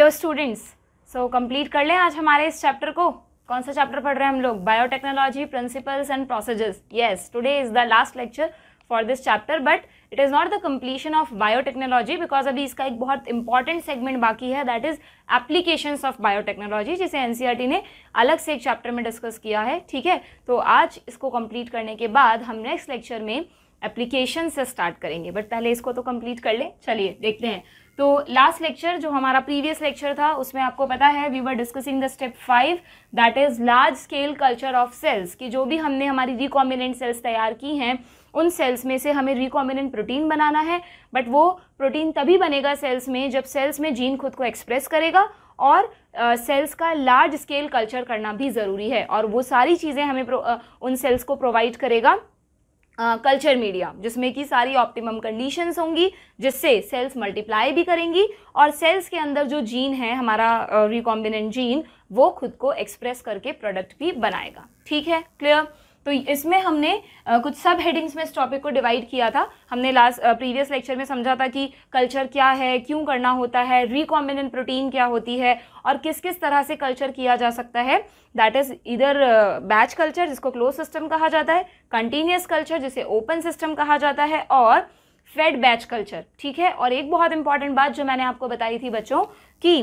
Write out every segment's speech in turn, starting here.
Hello students so complete कर लें आज हमारे इस चैप्टर को कौन सा चैप्टर पढ़ रहे हैं हम लोग biotechnology principles and processes yes today is the last lecture for this chapter but it is not the completion of biotechnology because अभी इसका एक बहुत इंपॉर्टेंट सेगमेंट बाकी है that is application of biotechnology जिसे एन e ने अलग से एक चैप्टर में डिस्कस किया है ठीक है तो आज इसको कंप्लीट करने के बाद हम नेक्स्ट लेक्चर में एप्लीकेशन से स्टार्ट करेंगे बट पहले इसको तो कंप्लीट कर लें चलिए देखते हैं तो लास्ट लेक्चर जो हमारा प्रीवियस लेक्चर था उसमें आपको पता है we were discussing the step five that is large scale culture of cells कि जो भी हमने हमारी रिकॉम्बिनेंट सेल्स तैयार की हैं उन सेल्स में से हमें रिकॉम्बिनेंट प्रोटीन बनाना है बट वो प्रोटीन तभी बनेगा सेल्स में जब सेल्स में जीन खुद को एक्सप्रेस करेगा और सेल्स uh, का लार्ज स्केल कल्चर करना भी ज़रूरी है और वो सारी चीज़ें हमें uh, उन सेल्स को प्रोवाइड करेगा कल्चर मीडिया जिसमें कि सारी ऑप्टिमम कंडीशंस होंगी जिससे सेल्स मल्टीप्लाई भी करेंगी और सेल्स के अंदर जो जीन है हमारा रिकॉम्बिनेंट जीन वो खुद को एक्सप्रेस करके प्रोडक्ट भी बनाएगा ठीक है क्लियर तो इसमें हमने कुछ सब हेडिंग्स में इस टॉपिक को डिवाइड किया था हमने लास्ट प्रीवियस लेक्चर में समझा था कि कल्चर क्या है क्यों करना होता है रिकॉम्बिनेंट प्रोटीन क्या होती है और किस किस तरह से कल्चर किया जा सकता है दैट इज़ इधर बैच कल्चर जिसको क्लोज सिस्टम कहा जाता है कंटिन्यूस कल्चर जिसे ओपन सिस्टम कहा जाता है और फेड बैच कल्चर ठीक है और एक बहुत इंपॉर्टेंट बात जो मैंने आपको बताई थी बच्चों की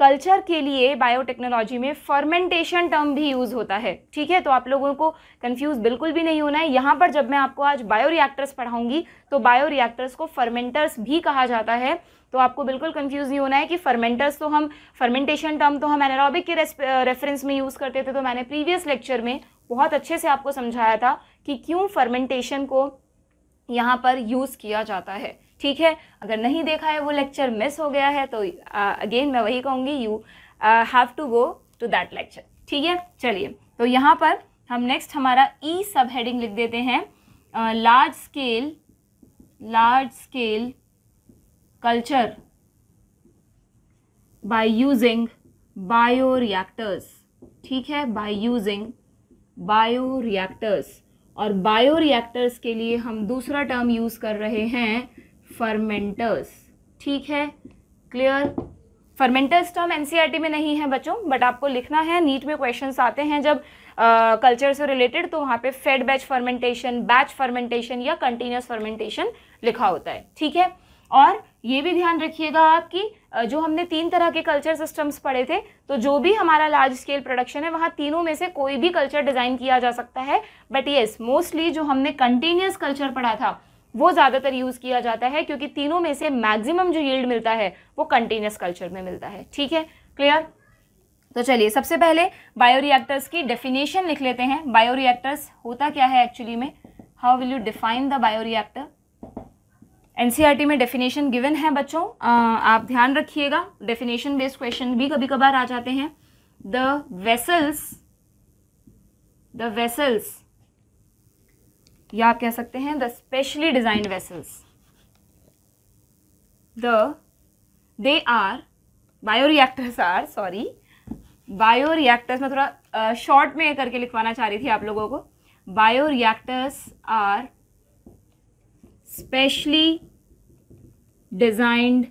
कल्चर के लिए बायोटेक्नोलॉजी में फर्मेंटेशन टर्म भी यूज़ होता है ठीक है तो आप लोगों को कंफ्यूज बिल्कुल भी नहीं होना है यहाँ पर जब मैं आपको आज बायो रिएक्टर्स पढ़ाऊंगी तो बायो रिएक्टर्स को फर्मेंटर्स भी कहा जाता है तो आपको बिल्कुल कंफ्यूज नहीं होना है कि फर्मेंटर्स तो हम फर्मेंटेशन टर्म तो हम एनारोबिक के रेफरेंस में यूज़ करते थे तो मैंने प्रीवियस लेक्चर में बहुत अच्छे से आपको समझाया था कि क्यों फर्मेंटेशन को यहाँ पर यूज़ किया जाता है ठीक है अगर नहीं देखा है वो लेक्चर मिस हो गया है तो अगेन uh, मैं वही कहूँगी you have to go to that lecture ठीक है चलिए तो यहाँ पर हम नेक्स्ट हमारा ई सब हेडिंग लिख देते हैं large scale large scale culture by using bioreactors ठीक है बाय यूजिंग बायो रिएक्टर्स और बायो रिएक्टर्स के लिए हम दूसरा टर्म यूज़ कर रहे हैं फर्मेंटर्स ठीक है क्लियर फर्मेंटर्स टर्म एनसीईआरटी में नहीं है बच्चों बट आपको लिखना है नीट में क्वेश्चंस आते हैं जब कल्चर से रिलेटेड तो वहाँ पे fed batch fermentation batch fermentation या कंटिन्यूस फर्मेंटेशन लिखा होता है ठीक है और ये भी ध्यान रखिएगा आप कि जो हमने तीन तरह के कल्चर सिस्टम्स पढ़े थे तो जो भी हमारा लार्ज स्केल प्रोडक्शन है वहाँ तीनों में से कोई भी कल्चर डिज़ाइन किया जा सकता है बट येस मोस्टली जो हमने कंटिन्यूस कल्चर पढ़ा था वो ज़्यादातर यूज़ किया जाता है क्योंकि तीनों में से मैक्सिमम जो यील्ड मिलता है वो कंटिन्यूस कल्चर में मिलता है ठीक है क्लियर तो चलिए सबसे पहले बायोरिएक्टर्स की डेफिनेशन लिख लेते हैं बायोरिएक्टर्स होता क्या है एक्चुअली में how will you define the bioreactor NCERT में डेफिनेशन गिवन है बच्चों आप ध्यान रखिएगा डेफिनेशन बेस्ड क्वेश्चन भी कभी कभार आ जाते हैं द वेसल्स द वेसल्स या आप कह सकते हैं the specially designed vessels the they are bioreactors are sorry bioreactors मैं थोड़ा शॉर्ट में करके लिखवाना चाह रही थी आप लोगों को bioreactors are specially designed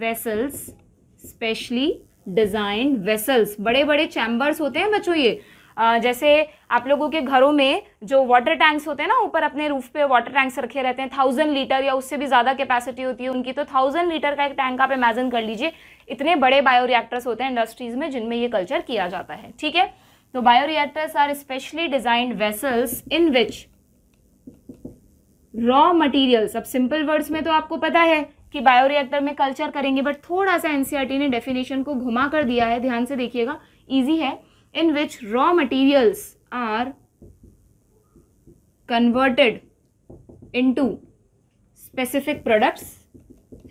vessels specially designed vessels बड़े बड़े चैम्बर्स होते हैं बच्चों ये जैसे आप लोगों के घरों में जो वाटर टैंक्स होते हैं ना ऊपर अपने रूफ पे वाटर टैंक्स रखे रहते हैं थाउजेंड लीटर या उससे भी ज़्यादा कैपेसिटी होती है उनकी तो थाउजेंड लीटर का एक टैंक आप इमेजिन कर लीजिए इतने बड़े बायोरिएक्टर्स होते हैं इंडस्ट्रीज़ में जिनमें ये कल्चर किया जाता है ठीक है तो bioreactors are specially designed vessels in which raw materials अब सिंपल वर्ड्स में तो आपको पता है कि बायोरिएक्टर में कल्चर करेंगे बट थोड़ा सा एनसीआरटी ने डेफिनेशन को घुमा कर दिया है ध्यान से देखिएगा ईजी है in which raw materials are converted into specific products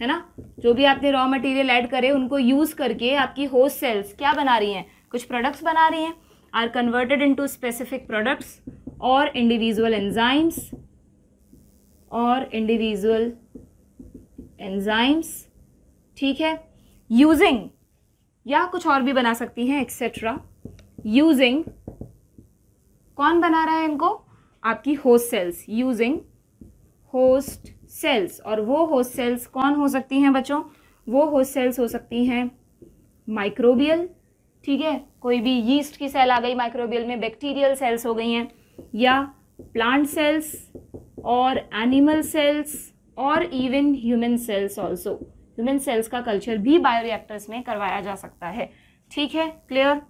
है ना जो भी आपने रॉ मटेरियल ऐड करे उनको यूज़ करके आपकी होस्ट सेल्स क्या बना रही हैं कुछ प्रोडक्ट्स बना रही हैं are converted into specific products और इंडिविजुअल एंजाइम्स और इंडिविजुअल एंजाइम्स ठीक है यूजिंग या कुछ और भी बना सकती हैं एक्सेट्रा यूजिंग कौन बना रहा है इनको आपकी host cells using host cells और वो होस्ट सेल्स कौन हो सकती हैं बच्चों वो होस्ट सेल्स हो सकती हैं माइक्रोबियल ठीक है कोई भी यीस्ट की सेल आ गई माइक्रोबियल में बैक्टीरियल सेल्स हो गई हैं या प्लांट सेल्स और एनिमल सेल्स और even human cells also human cells का कल्चर भी बायोरिएक्टर्स में करवाया जा सकता है ठीक है clear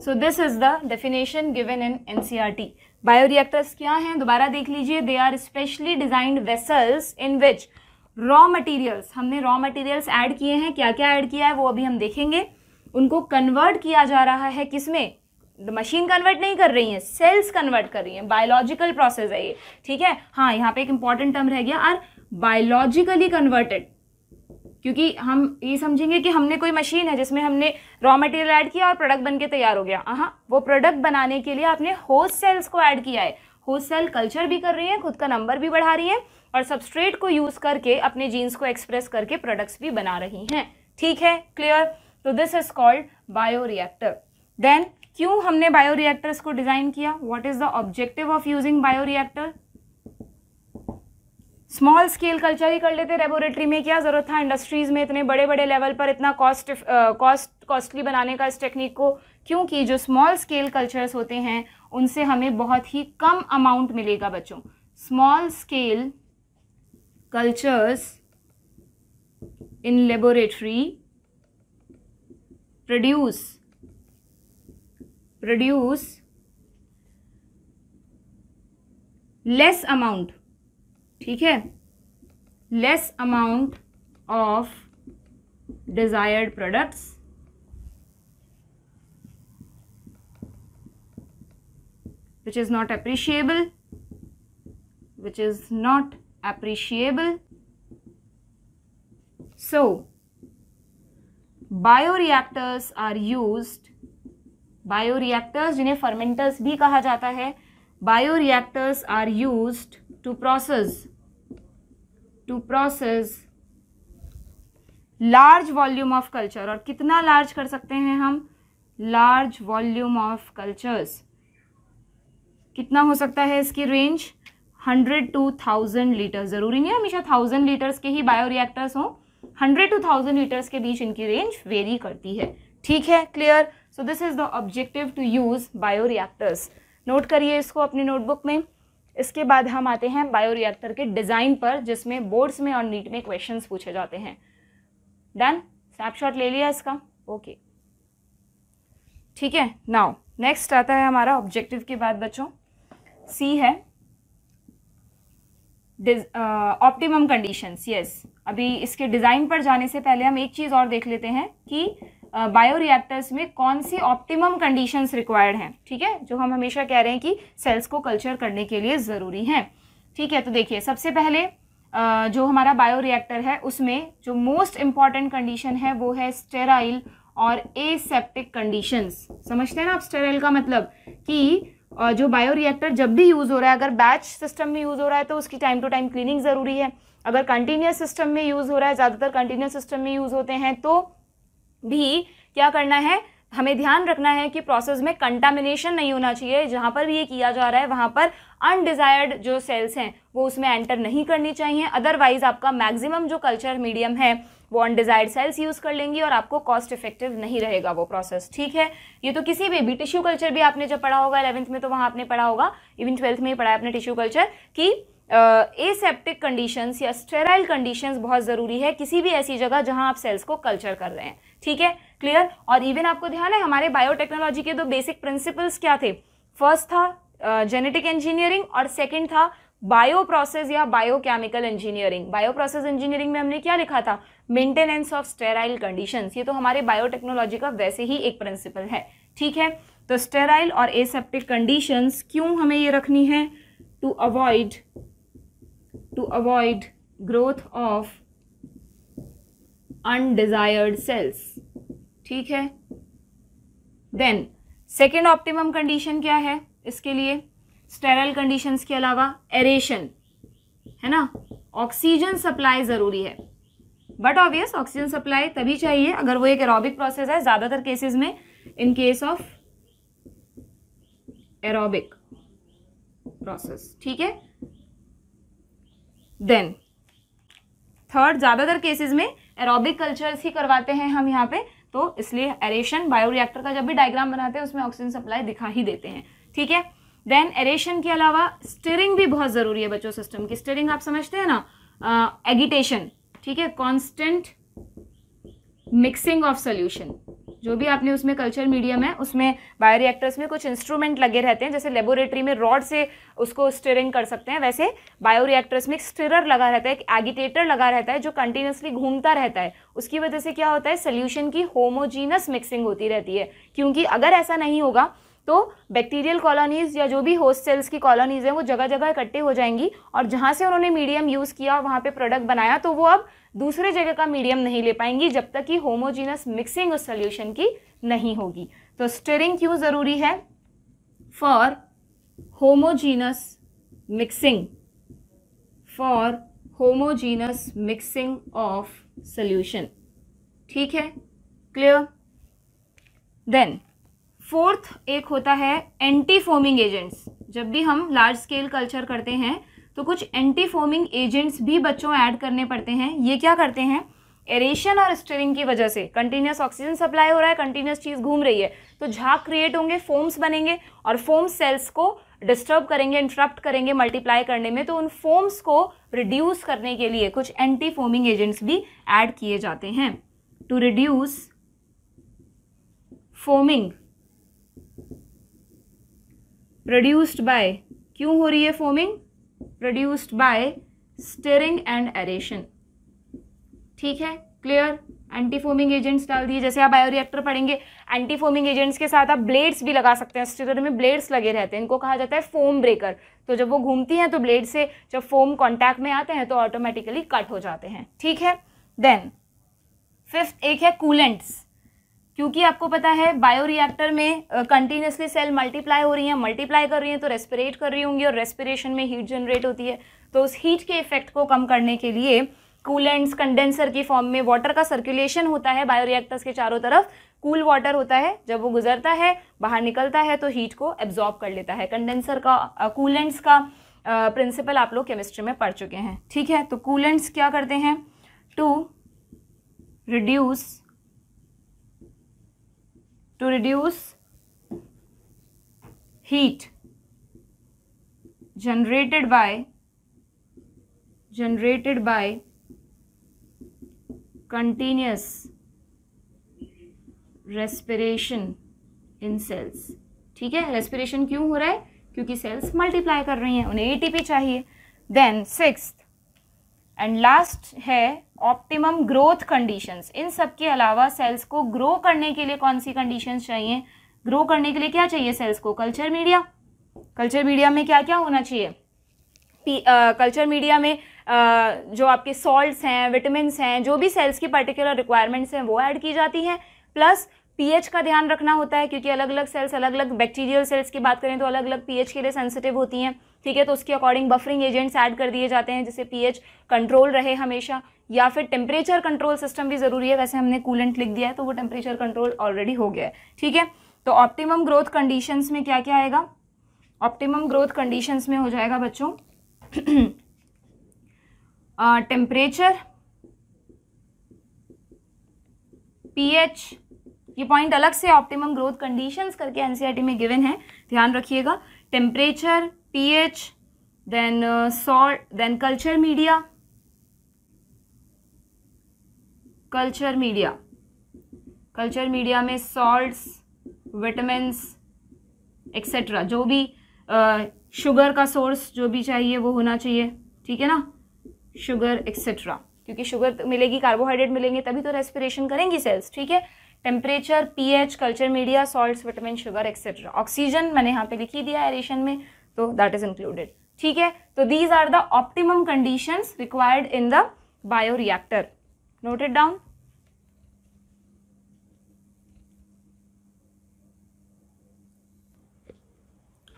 so this is the definition given in NCERT bioreactors क्या हैं दोबारा देख लीजिए they are specially designed vessels in which raw materials हमने रॉ मटेरियल्स ऐड किए हैं क्या क्या ऐड किया है वो अभी हम देखेंगे उनको कन्वर्ट किया जा रहा है किसमें मशीन कन्वर्ट नहीं कर रही है सेल्स कन्वर्ट कर रही है बायोलॉजिकल प्रोसेस है ये ठीक है हाँ यहाँ पे एक इंपॉर्टेंट टर्म रह गया आर बायोलॉजिकली कन्वर्टेड क्योंकि हम ये समझेंगे कि हमने कोई मशीन है जिसमें हमने रॉ मटेरियल ऐड किया और प्रोडक्ट बन के तैयार हो गया हाँ वो प्रोडक्ट बनाने के लिए आपने होस्ट सेल्स को ऐड किया है होस्ट सेल कल्चर भी कर रही है खुद का नंबर भी बढ़ा रही है और सबस्ट्रेट को यूज़ करके अपने जीन्स को एक्सप्रेस करके प्रोडक्ट्स भी बना रही हैं ठीक है क्लियर तो this is called bioreactor then क्यों हमने बायो रिएक्टर्स को डिज़ाइन किया what is the objective of using bioreactor small scale culture ही कर लेते लेबोरेटरी में क्या ज़रूरत था इंडस्ट्रीज़ में इतने बड़े बड़े लेवल पर इतना कॉस्ट कॉस्ट कॉस्टली बनाने का इस टेक्निक को क्योंकि जो स्मॉल स्केल कल्चर्स होते हैं उनसे हमें बहुत ही कम अमाउंट मिलेगा बच्चों small scale cultures in laboratory produce produce less amount ठीक है less amount of desired products which is not appreciable which is not appreciable so bioreactors are used bioreactors जिन्हें फर्मेंटर्स भी कहा जाता है bioreactors are used to process to process large volume of culture और कितना large कर सकते हैं हम लार्ज वॉल्यूम ऑफ कल्चर्स कितना हो सकता है इसकी range hundred to thousand litre ज़रूरी नहीं हमेशा थाउजेंड लीटर्स के ही बायो रिएक्टर्स हों हंड्रेड टू थाउजेंड लीटर्स के बीच इनकी रेंज वेरी करती है ठीक है clear so this is the objective to use bioreactors note करिए इसको अपनी नोटबुक में इसके बाद हम आते हैं बायोरिएक्टर के डिज़ाइन पर जिसमें बोर्ड्स में और नीट में क्वेश्चन पूछे जाते हैं डन स्नैपशॉट ले लिया इसका ओके ठीक है नाउ नेक्स्ट आता है हमारा ऑब्जेक्टिव के बाद बच्चों सी है ऑप्टिमम कंडीशंस यस अभी इसके डिज़ाइन पर जाने से पहले हम एक चीज़ और देख लेते हैं कि बायोरिएक्टर्स में कौन सी ऑप्टिमम कंडीशंस रिक्वायर्ड हैं ठीक है जो हम हमेशा कह रहे हैं कि सेल्स को कल्चर करने के लिए ज़रूरी हैं ठीक है तो देखिए सबसे पहले Uh, जो हमारा बायोरिएक्टर है उसमें जो मोस्ट इम्पॉर्टेंट कंडीशन है वो है स्टेराइल और एसेप्टिक कंडीशंस समझते हैं ना आप स्टेराइल का मतलब कि uh, जो बायोरिएक्टर जब भी यूज़ हो रहा है अगर बैच सिस्टम में यूज़ हो रहा है तो उसकी टाइम टू टाइम क्लीनिंग ज़रूरी है अगर कंटिन्यूस सिस्टम में यूज़ हो रहा है ज़्यादातर कंटिन्यूस सिस्टम में यूज़ होते हैं तो भी क्या करना है हमें ध्यान रखना है कि प्रोसेस में कंटामिनेशन नहीं होना चाहिए जहाँ पर भी ये किया जा रहा है वहाँ पर अनडिज़ायर्ड जो सेल्स हैं वो उसमें एंटर नहीं करनी चाहिए अदरवाइज़ आपका मैक्सिमम जो कल्चर मीडियम है वो अनडिज़ायर्ड सेल्स यूज़ कर लेंगी और आपको कॉस्ट इफेक्टिव नहीं रहेगा वो प्रोसेस ठीक है ये तो किसी भी भी टिश्यू कल्चर भी आपने जब पढ़ा होगा इलेवंथ में तो वहाँ आपने पढ़ा होगा इवन ट्वेल्थ में ही पढ़ा है आपने टिश्यू कल्चर की एसेप्टिक uh, कंडीशंस या स्टेराइल कंडीशंस बहुत ज़रूरी है किसी भी ऐसी जगह जहाँ आप सेल्स को कल्चर कर रहे हैं ठीक है क्लियर और इवन आपको ध्यान है हमारे बायोटेक्नोलॉजी के दो बेसिक प्रिंसिपल्स क्या थे फर्स्ट था जेनेटिक uh, इंजीनियरिंग और सेकेंड था बायो प्रोसेस या biochemical engineering bioprocess engineering में हमने क्या लिखा था मेंटेनेंस ऑफ स्टेराइल कंडीशंस ये तो हमारे बायोटेक्नोलॉजी का वैसे ही एक प्रिंसिपल है ठीक है तो स्टेराइल और एसेप्टिक कंडीशंस क्यों हमें ये रखनी है to avoid to avoid growth of undesired cells ठीक है देन सेकेंड ऑप्टिमम कंडीशन क्या है इसके लिए स्टेरल कंडीशंस के अलावा एरेशन है ना ऑक्सीजन सप्लाई ज़रूरी है बट ऑब्वियस ऑक्सीजन सप्लाई तभी चाहिए अगर वो एक एरोबिक प्रोसेस है ज़्यादातर केसेस में in case of aerobic process ठीक है देन थर्ड ज़्यादातर केसेस में एरोबिक कल्चर्स ही करवाते हैं हम यहाँ पे तो इसलिए एरेशन बायोरिएक्टर का जब भी डायग्राम बनाते हैं उसमें ऑक्सीजन सप्लाई दिखा ही देते हैं ठीक है देन एरेशन के अलावा स्टेरिंग भी बहुत ज़रूरी है बच्चों सिस्टम की स्टेरिंग आप समझते हैं ना एगिटेशन ठीक है कॉन्स्टेंट मिक्सिंग ऑफ सोल्यूशन जो भी आपने उसमें कल्चर मीडियम है उसमें बायोरिएक्टर्स में कुछ इंस्ट्रूमेंट लगे रहते हैं जैसे लेबोरेटरी में रॉड से उसको स्टेरिंग कर सकते हैं वैसे बायोरिएक्टर्स में एक स्टिरर लगा रहता है एक एगिटेटर लगा रहता है जो कंटिन्यूसली घूमता रहता है उसकी वजह से क्या होता है सोल्यूशन की होमोजीनस मिक्सिंग होती रहती है क्योंकि अगर ऐसा नहीं होगा तो बैक्टीरियल कॉलोनीज़ या जो भी होस्ट सेल्स की कॉलोनीज़ हैं वो जगह जगह इकट्ठे हो जाएंगी और जहाँ से उन्होंने मीडियम यूज़ किया और वहाँ पे प्रोडक्ट बनाया तो वो अब दूसरे जगह का मीडियम नहीं ले पाएंगी जब तक कि होमोजीनस मिक्सिंग उस सोल्यूशन की नहीं होगी तो स्टिरिंग क्यों ज़रूरी है for homogeneous mixing for homogeneous mixing of solution ठीक है क्लियर देन फोर्थ एक होता है एंटी फोमिंग एजेंट्स जब भी हम लार्ज स्केल कल्चर करते हैं तो कुछ एंटी फोमिंग एजेंट्स भी बच्चों ऐड करने पड़ते हैं ये क्या करते हैं एरेशन और स्टरिंग की वजह से कंटिन्यूस ऑक्सीजन सप्लाई हो रहा है कंटिन्यूस चीज़ घूम रही है तो झाक क्रिएट होंगे फोम्स बनेंगे और फोम सेल्स को डिस्टर्ब करेंगे इंटरप्ट करेंगे मल्टीप्लाई करने में तो उन फोम्स को रिड्यूस करने के लिए कुछ एंटी फोमिंग एजेंट्स भी ऐड किए जाते हैं to reduce foaming produced by क्यों हो रही है foaming produced by stirring and aeration ठीक है क्लियर एंटीफोमिंग एजेंट्स डाल दिए जैसे आप बायोरिएक्टर पढ़ेंगे एंटीफोमिंग एजेंट्स के साथ आप ब्लेड्स भी लगा सकते हैं स्टीरर में ब्लेड्स लगे रहते हैं इनको कहा जाता है फोम ब्रेकर तो जब वो घूमती हैं तो ब्लेड से जब फोम कॉन्टैक्ट में आते हैं तो ऑटोमेटिकली कट हो जाते हैं ठीक है देन फिफ्थ एक है कूलेंट्स क्योंकि आपको पता है बायोरिएक्टर में कंटिन्यूसली सेल मल्टीप्लाई हो रही हैं मल्टीप्लाई कर रही हैं तो रेस्पिरेट कर रही होंगी और रेस्पिरेशन में हीट जनरेट होती है तो उस हीट के इफेक्ट को कम करने के लिए कूलेंट्स कंडेंसर की फॉर्म में वाटर का सर्कुलेशन होता है बायोरिएक्टर्स के चारों तरफ कूल वाटर होता है जब वो गुजरता है बाहर निकलता है तो हीट को एब्जॉर्ब कर लेता है कंडेंसर का कूलेंट्स का प्रिंसिपल आप लोग केमिस्ट्री में पढ़ चुके हैं ठीक है तो कूलेंट्स क्या करते हैं to reduce to reduce heat generated by generated by continuous respiration in cells ठीक है रेस्पिरेशन क्यों हो रहा है क्योंकि सेल्स मल्टीप्लाई कर रही हैं उन्हें एटीपी चाहिए देन सिक्स्थ एंड लास्ट है ऑप्टिमम ग्रोथ कंडीशंस इन सब के अलावा सेल्स को ग्रो करने के लिए कौन सी कंडीशंस चाहिए ग्रो करने के लिए क्या चाहिए सेल्स को कल्चर मीडिया कल्चर मीडिया में क्या क्या होना चाहिए कल्चर मीडिया में आ, जो आपके सॉल्ट्स हैं विटामिन हैं जो भी सेल्स की पर्टिकुलर रिक्वायरमेंट्स हैं वो ऐड की जाती हैं प्लस पीएच का ध्यान रखना होता है क्योंकि अलग अलग सेल्स अलग अलग बैक्टीरियल सेल्स की बात करें तो अलग अलग पीएच के लिए सेंसिटिव होती हैं ठीक है तो उसके अकॉर्डिंग बफरिंग एजेंट्स ऐड कर दिए जाते हैं जिससे पीएच कंट्रोल रहे हमेशा या फिर टेम्परेचर कंट्रोल सिस्टम भी ज़रूरी है वैसे हमने कूलेंट लिख दिया है तो वो टेम्परेचर कंट्रोल ऑलरेडी हो गया है ठीक है तो ऑप्टिमम ग्रोथ कंडीशंस में क्या क्या आएगा ऑप्टिमम ग्रोथ कंडीशंस में हो जाएगा बच्चों टेम्परेचर पीएच ये पॉइंट अलग से ऑप्टिमम ग्रोथ कंडीशंस करके एनसीईआरटी में गिवन है ध्यान रखिएगा temperature pH then salt then culture media culture media culture media में सॉल्ट्स विटामिन्स एक्सेट्रा जो भी शुगर uh, शुगर का सोर्स जो भी चाहिए वो होना चाहिए ठीक है ना शुगर एक्सेट्रा क्योंकि शुगर मिलेगी कार्बोहाइड्रेट मिलेंगे तभी तो रेस्पिरेशन करेंगी सेल्स ठीक है temperature pH culture media salt vitamin sugar etcetera oxygen मैंने यहाँ पे लिखी दिया एरेशन में तो दैट इज इंक्लूडेड ठीक है तो these are the optimum condition required in the bioreactor noted down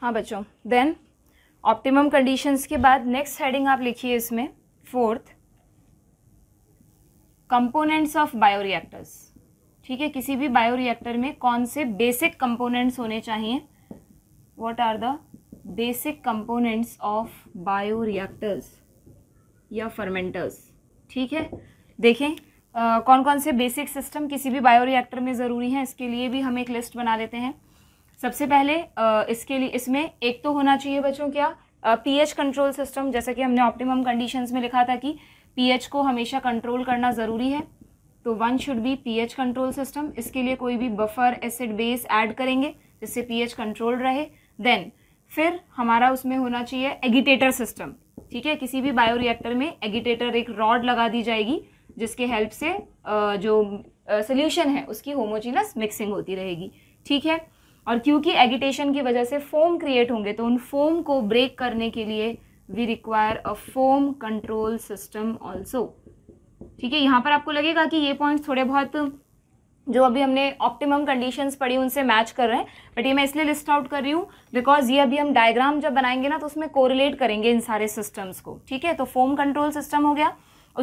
हाँ बच्चों देन ऑप्टिमम कंडीशंस के बाद नेक्स्ट हेडिंग आप लिखिए इसमें fourth components of bioreactors ठीक है किसी भी बायोरिएक्टर में कौन से बेसिक कंपोनेंट्स होने चाहिए what are the basic components of bioreactors या फर्मेंटर्स ठीक है देखें Uh, कौन कौन से बेसिक सिस्टम किसी भी बायोरिएक्टर में ज़रूरी हैं इसके लिए भी हम एक लिस्ट बना लेते हैं सबसे पहले uh, इसके लिए इसमें एक तो होना चाहिए बच्चों क्या पीएच कंट्रोल सिस्टम जैसा कि हमने ऑप्टिमम कंडीशंस में लिखा था कि पीएच को हमेशा कंट्रोल करना ज़रूरी है तो one should be pH control system इसके लिए कोई भी बफर एसिड बेस ऐड करेंगे जिससे पीएच कंट्रोल रहे देन फिर हमारा उसमें होना चाहिए एगिटेटर सिस्टम ठीक है किसी भी बायोरिएक्टर में एगिटेटर एक रॉड लगा दी जाएगी जिसके हेल्प से जो सोल्यूशन है उसकी होमोजीनस मिक्सिंग होती रहेगी ठीक है और क्योंकि एगिटेशन की वजह से फोम क्रिएट होंगे तो उन फोम को ब्रेक करने के लिए we require a foam control system also ठीक है यहाँ पर आपको लगेगा कि ये पॉइंट्स थोड़े बहुत जो अभी हमने ऑप्टिमम कंडीशंस पढ़ी उनसे मैच कर रहे हैं बट ये मैं इसलिए लिस्ट आउट कर रही हूँ बिकॉज ये अभी हम डायग्राम जब बनाएंगे ना तो उसमें कोरिलेट करेंगे इन सारे सिस्टम्स को ठीक है तो फोम कंट्रोल सिस्टम हो गया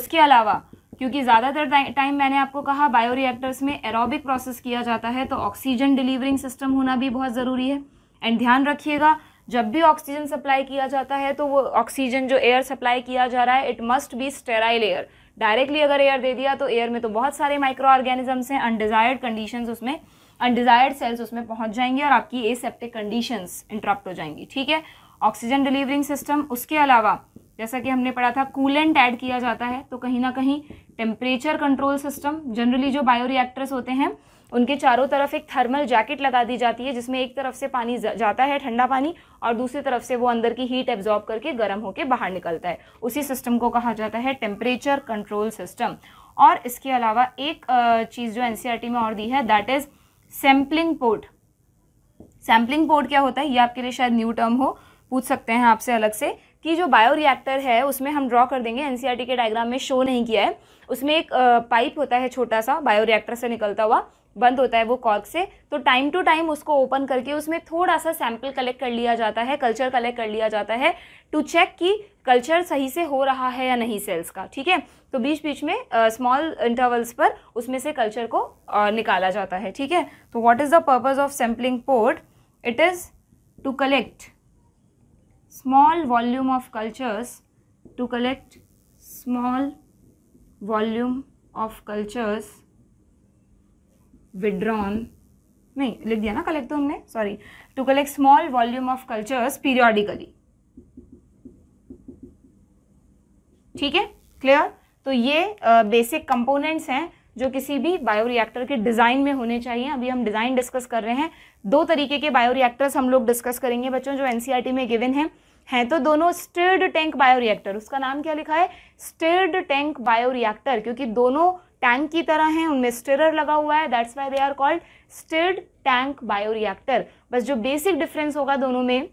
उसके अलावा क्योंकि ज़्यादातर टाइम मैंने आपको कहा बायोरिएक्टर्स में एरोबिक प्रोसेस किया जाता है तो ऑक्सीजन डिलीवरिंग सिस्टम होना भी बहुत ज़रूरी है एंड ध्यान रखिएगा जब भी ऑक्सीजन सप्लाई किया जाता है तो वो ऑक्सीजन जो एयर सप्लाई किया जा रहा है it must be sterile air directly अगर एयर दे दिया तो एयर में तो बहुत सारे माइक्रो ऑर्गेनिजम्स हैं अनडिजायर्ड कंडीशंस उसमें अनडिजायर्ड सेल्स उसमें पहुंच जाएंगे और आपकी एसेप्टिक कंडीशंस इंटरप्ट हो जाएंगी ठीक है ऑक्सीजन डिलीवरिंग सिस्टम उसके अलावा जैसा कि हमने पढ़ा था कूलेंट ऐड किया जाता है तो कहीं ना कहीं टेम्परेचर कंट्रोल सिस्टम जनरली जो रिएक्टर्स होते हैं उनके चारों तरफ एक थर्मल जैकेट लगा दी जाती है जिसमें एक तरफ से पानी जाता है ठंडा पानी और दूसरी तरफ से वो अंदर की हीट एब्जॉर्ब करके गर्म होकर बाहर निकलता है उसी सिस्टम को कहा जाता है टेम्परेचर कंट्रोल सिस्टम और इसके अलावा एक चीज़ जो एन e में और दी है that is sampling port sampling port क्या होता है ये आपके लिए शायद न्यू टर्म हो पूछ सकते हैं आपसे अलग से कि जो बायो रिएक्टर है उसमें हम ड्रॉ कर देंगे एनसीईआरटी e के डायग्राम में शो नहीं किया है उसमें एक पाइप होता है छोटा सा बायो रिएक्टर से निकलता हुआ बंद होता है वो कॉर्क से तो टाइम टू टाइम उसको ओपन करके उसमें थोड़ा सा सैंपल कलेक्ट कर लिया जाता है कल्चर कलेक्ट कर लिया जाता है टू चेक कि कल्चर सही से हो रहा है या नहीं सेल्स का ठीक है तो बीच बीच में स्मॉल uh, इंटरवल्स पर उसमें से कल्चर को uh, निकाला जाता है ठीक है तो what is the purpose of sampling port it is to collect small volume of cultures to collect small volume of cultures withdrawn नहीं लिख दिया ना कलेक्ट तो हमने sorry to collect small volume of cultures periodically ठीक है clear तो ये बेसिक uh, कंपोनेंट्स हैं जो किसी भी बायोरिएक्टर के डिज़ाइन में होने चाहिए अभी हम डिज़ाइन डिस्कस कर रहे हैं दो तरीके के बायोरिएक्टर्स हम लोग डिस्कस करेंगे बच्चों जो एनसीईआरटी e में गिवन हैं हैं तो दोनों स्टिर्ड टैंक बायोरिएक्टर उसका नाम क्या लिखा है स्टिर्ड टैंक बायोरिएक्टर क्योंकि दोनों टैंक की तरह हैं उनमें स्टिरर लगा हुआ है that's why they are called stirred tank bioreactor बस जो बेसिक डिफरेंस होगा दोनों में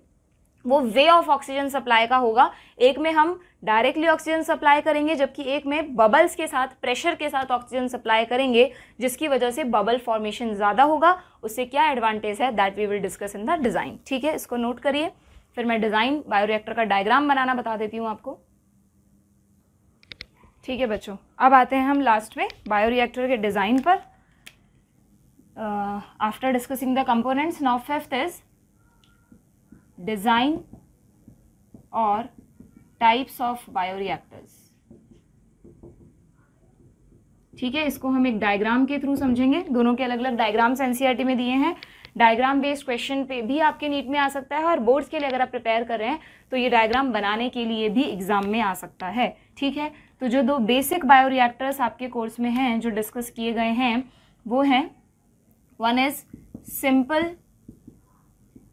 वो वे ऑफ ऑक्सीजन सप्लाई का होगा एक में हम डायरेक्टली ऑक्सीजन सप्लाई करेंगे जबकि एक में बबल्स के साथ प्रेशर के साथ ऑक्सीजन सप्लाई करेंगे जिसकी वजह से बबल फॉर्मेशन ज़्यादा होगा उससे क्या एडवांटेज है that we will discuss in the design ठीक है इसको नोट करिए फिर मैं डिज़ाइन बायोरिएक्टर का डायग्राम बनाना बता देती हूँ आपको ठीक है बच्चों अब आते हैं हम लास्ट में बायोरिएक्टर के डिज़ाइन पर after discussing the components now fifth is design और टाइप्स ऑफ बायोरिएक्टर्स ठीक है इसको हम एक डायग्राम के थ्रू समझेंगे दोनों के अलग अलग डायग्राम्स एनसीईआरटी में दिए हैं डायग्राम बेस्ड क्वेश्चन पे भी आपके नीट में आ सकता है और बोर्ड्स के लिए अगर आप प्रिपेयर कर रहे हैं तो ये डायग्राम बनाने के लिए भी एग्जाम में आ सकता है ठीक है तो जो दो बेसिक बायोरिएक्टर्स आपके कोर्स में हैं जो डिस्कस किए गए हैं वो हैं one is simple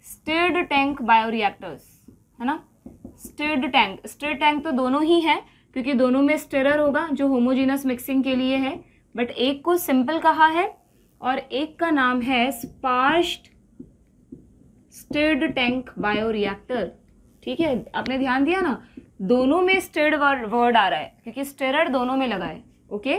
stirred tank bioreactors है ना स्टेड टैंक स्टेड टैंक तो दोनों ही हैं क्योंकि दोनों में स्टेरर होगा जो होमोजीनस मिक्सिंग के लिए है बट एक को सिंपल कहा है और एक का नाम है स्पार्श्ड स्टेड टैंक बायोरिएक्टर ठीक है आपने ध्यान दिया ना दोनों में स्टेड वर्ड आ रहा है क्योंकि स्टेरर दोनों में लगा है ओके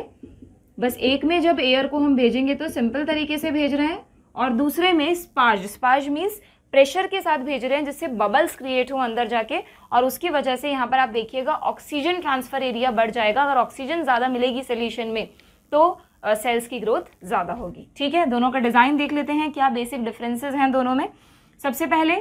बस एक में जब एयर को हम भेजेंगे तो सिंपल तरीके से भेज रहे हैं और दूसरे में स्पार्ज स्पार्ज मीन्स प्रेशर के साथ भेज रहे हैं जिससे बबल्स क्रिएट हो अंदर जाके और उसकी वजह से यहाँ पर आप देखिएगा ऑक्सीजन ट्रांसफर एरिया बढ़ जाएगा अगर ऑक्सीजन ज़्यादा मिलेगी सोल्यूशन में तो सेल्स uh, की ग्रोथ ज़्यादा होगी ठीक है दोनों का डिज़ाइन देख लेते हैं क्या बेसिक डिफरेंसेस हैं दोनों में सबसे पहले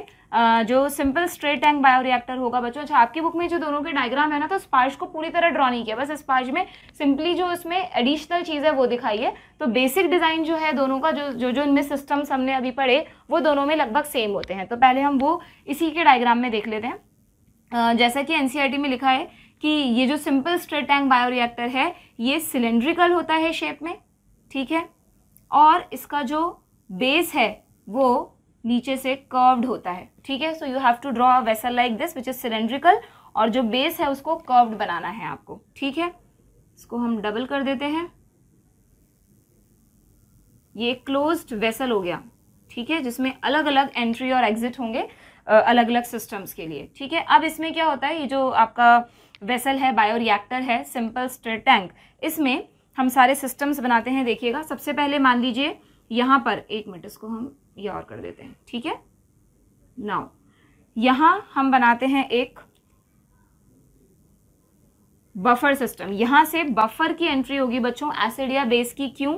जो सिंपल स्ट्रेट टैंक बायोरिएक्टर होगा बच्चों अच्छा आपकी बुक में जो दोनों के डायग्राम है ना तो स्पार्श को पूरी तरह ड्रॉ नहीं किया बस स्पार्श में सिंपली जो इसमें एडिशनल चीज़ है वो दिखाई है तो बेसिक डिज़ाइन जो है दोनों का जो जो जो इनमें सिस्टम्स हमने अभी पढ़े वो दोनों में लगभग सेम होते हैं तो पहले हम वो इसी के डायग्राम में देख लेते हैं जैसा कि एन e में लिखा है कि ये जो सिंपल स्ट्रेट टैंक बायोरिएक्टर है ये सिलेंड्रिकल होता है शेप में ठीक है और इसका जो बेस है वो नीचे से कर्व्ड होता है ठीक है so you have to draw a vessel like this which is cylindrical और जो बेस है उसको कर्व्ड बनाना है आपको ठीक है इसको हम डबल कर देते हैं ये क्लोज्ड वेसल हो गया ठीक है जिसमें अलग अलग एंट्री और एग्जिट होंगे अलग अलग सिस्टम्स के लिए ठीक है अब इसमें क्या होता है ये जो आपका वेसल है बायो रिएक्टर है सिंपल स्ट्रेट टैंक इसमें हम सारे सिस्टम्स बनाते हैं देखिएगा सबसे पहले मान लीजिए यहाँ पर एक मिनट इसको हम ये और कर देते हैं ठीक है नाउ यहां हम बनाते हैं एक बफर सिस्टम यहां से बफर की एंट्री होगी बच्चों एसिड या बेस की क्यों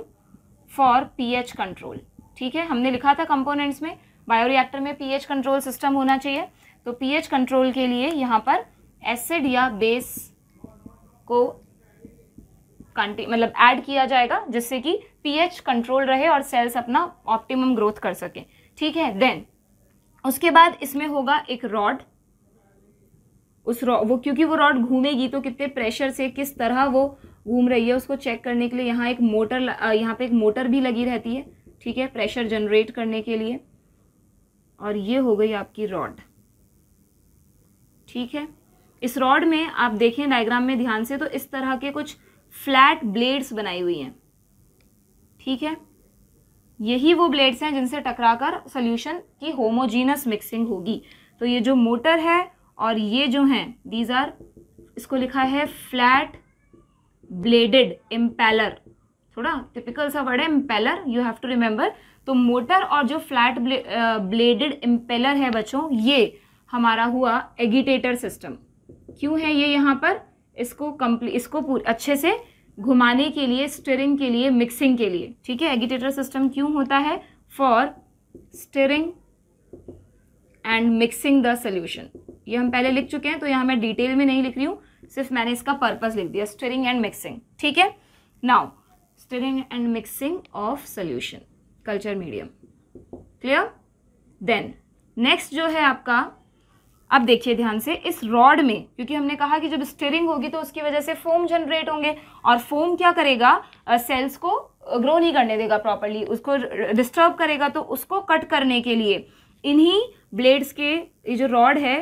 फॉर पीएच कंट्रोल ठीक है हमने लिखा था कंपोनेंट्स में बायोरिएक्टर में पीएच कंट्रोल सिस्टम होना चाहिए तो पीएच कंट्रोल के लिए यहां पर एसिड या बेस को मतलब ऐड किया जाएगा जिससे कि पीएच कंट्रोल रहे और सेल्स अपना ऑप्टिमम ग्रोथ कर सके ठीक है देन उसके बाद इसमें होगा एक रॉड उस रॉड वो क्योंकि वो रॉड घूमेगी तो कितने प्रेशर से किस तरह वो घूम रही है उसको चेक करने के लिए यहाँ एक मोटर यहाँ पे एक मोटर भी लगी रहती है ठीक है प्रेशर जनरेट करने के लिए और ये हो गई आपकी रॉड ठीक है इस रॉड में आप देखें डायग्राम में ध्यान से तो इस तरह के कुछ फ्लैट ब्लेड्स बनाई हुई हैं ठीक है यही वो ब्लेड्स हैं जिनसे टकराकर सोल्यूशन की होमोजीनस मिक्सिंग होगी तो ये जो मोटर है और ये जो हैं दीज आर इसको लिखा है फ्लैट ब्लेडेड इम्पेलर थोड़ा टिपिकल सा वर्ड है impeller you have to remember तो मोटर और जो फ्लैट ब्लेडेड इम्पेलर है बच्चों ये हमारा हुआ एगिटेटर सिस्टम क्यों है ये यहाँ पर इसको कम्प्ली इसको अच्छे से घुमाने के लिए स्टेरिंग के लिए मिक्सिंग के लिए ठीक है एगिटेटर सिस्टम क्यों होता है for stirring and mixing the solution ये हम पहले लिख चुके हैं तो यहाँ मैं डिटेल में नहीं लिख रही हूँ सिर्फ मैंने इसका पर्पज लिख दिया स्टेरिंग एंड मिक्सिंग ठीक है now stirring and mixing of solution culture medium clear then next जो है आपका अब देखिए ध्यान से इस रॉड में क्योंकि हमने कहा कि जब स्टेरिंग होगी तो उसकी वजह से फोम जनरेट होंगे और फोम क्या करेगा सेल्स को ग्रो नहीं करने देगा प्रॉपरली उसको डिस्टर्ब करेगा तो उसको कट करने के लिए इन्हीं ब्लेड्स के ये जो रॉड है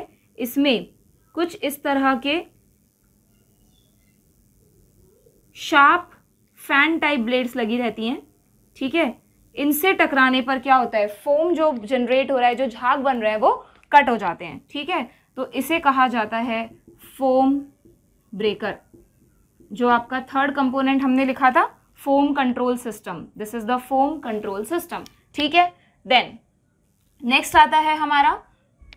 इसमें कुछ इस तरह के शार्प फैन टाइप ब्लेड्स लगी रहती हैं ठीक है इनसे टकराने पर क्या होता है फोम जो जनरेट हो रहा है जो झाग बन रहा है वो कट हो जाते हैं ठीक है तो इसे कहा जाता है फोम ब्रेकर जो आपका थर्ड कंपोनेंट हमने लिखा था foam control system this is the foam control system ठीक है देन नेक्स्ट आता है हमारा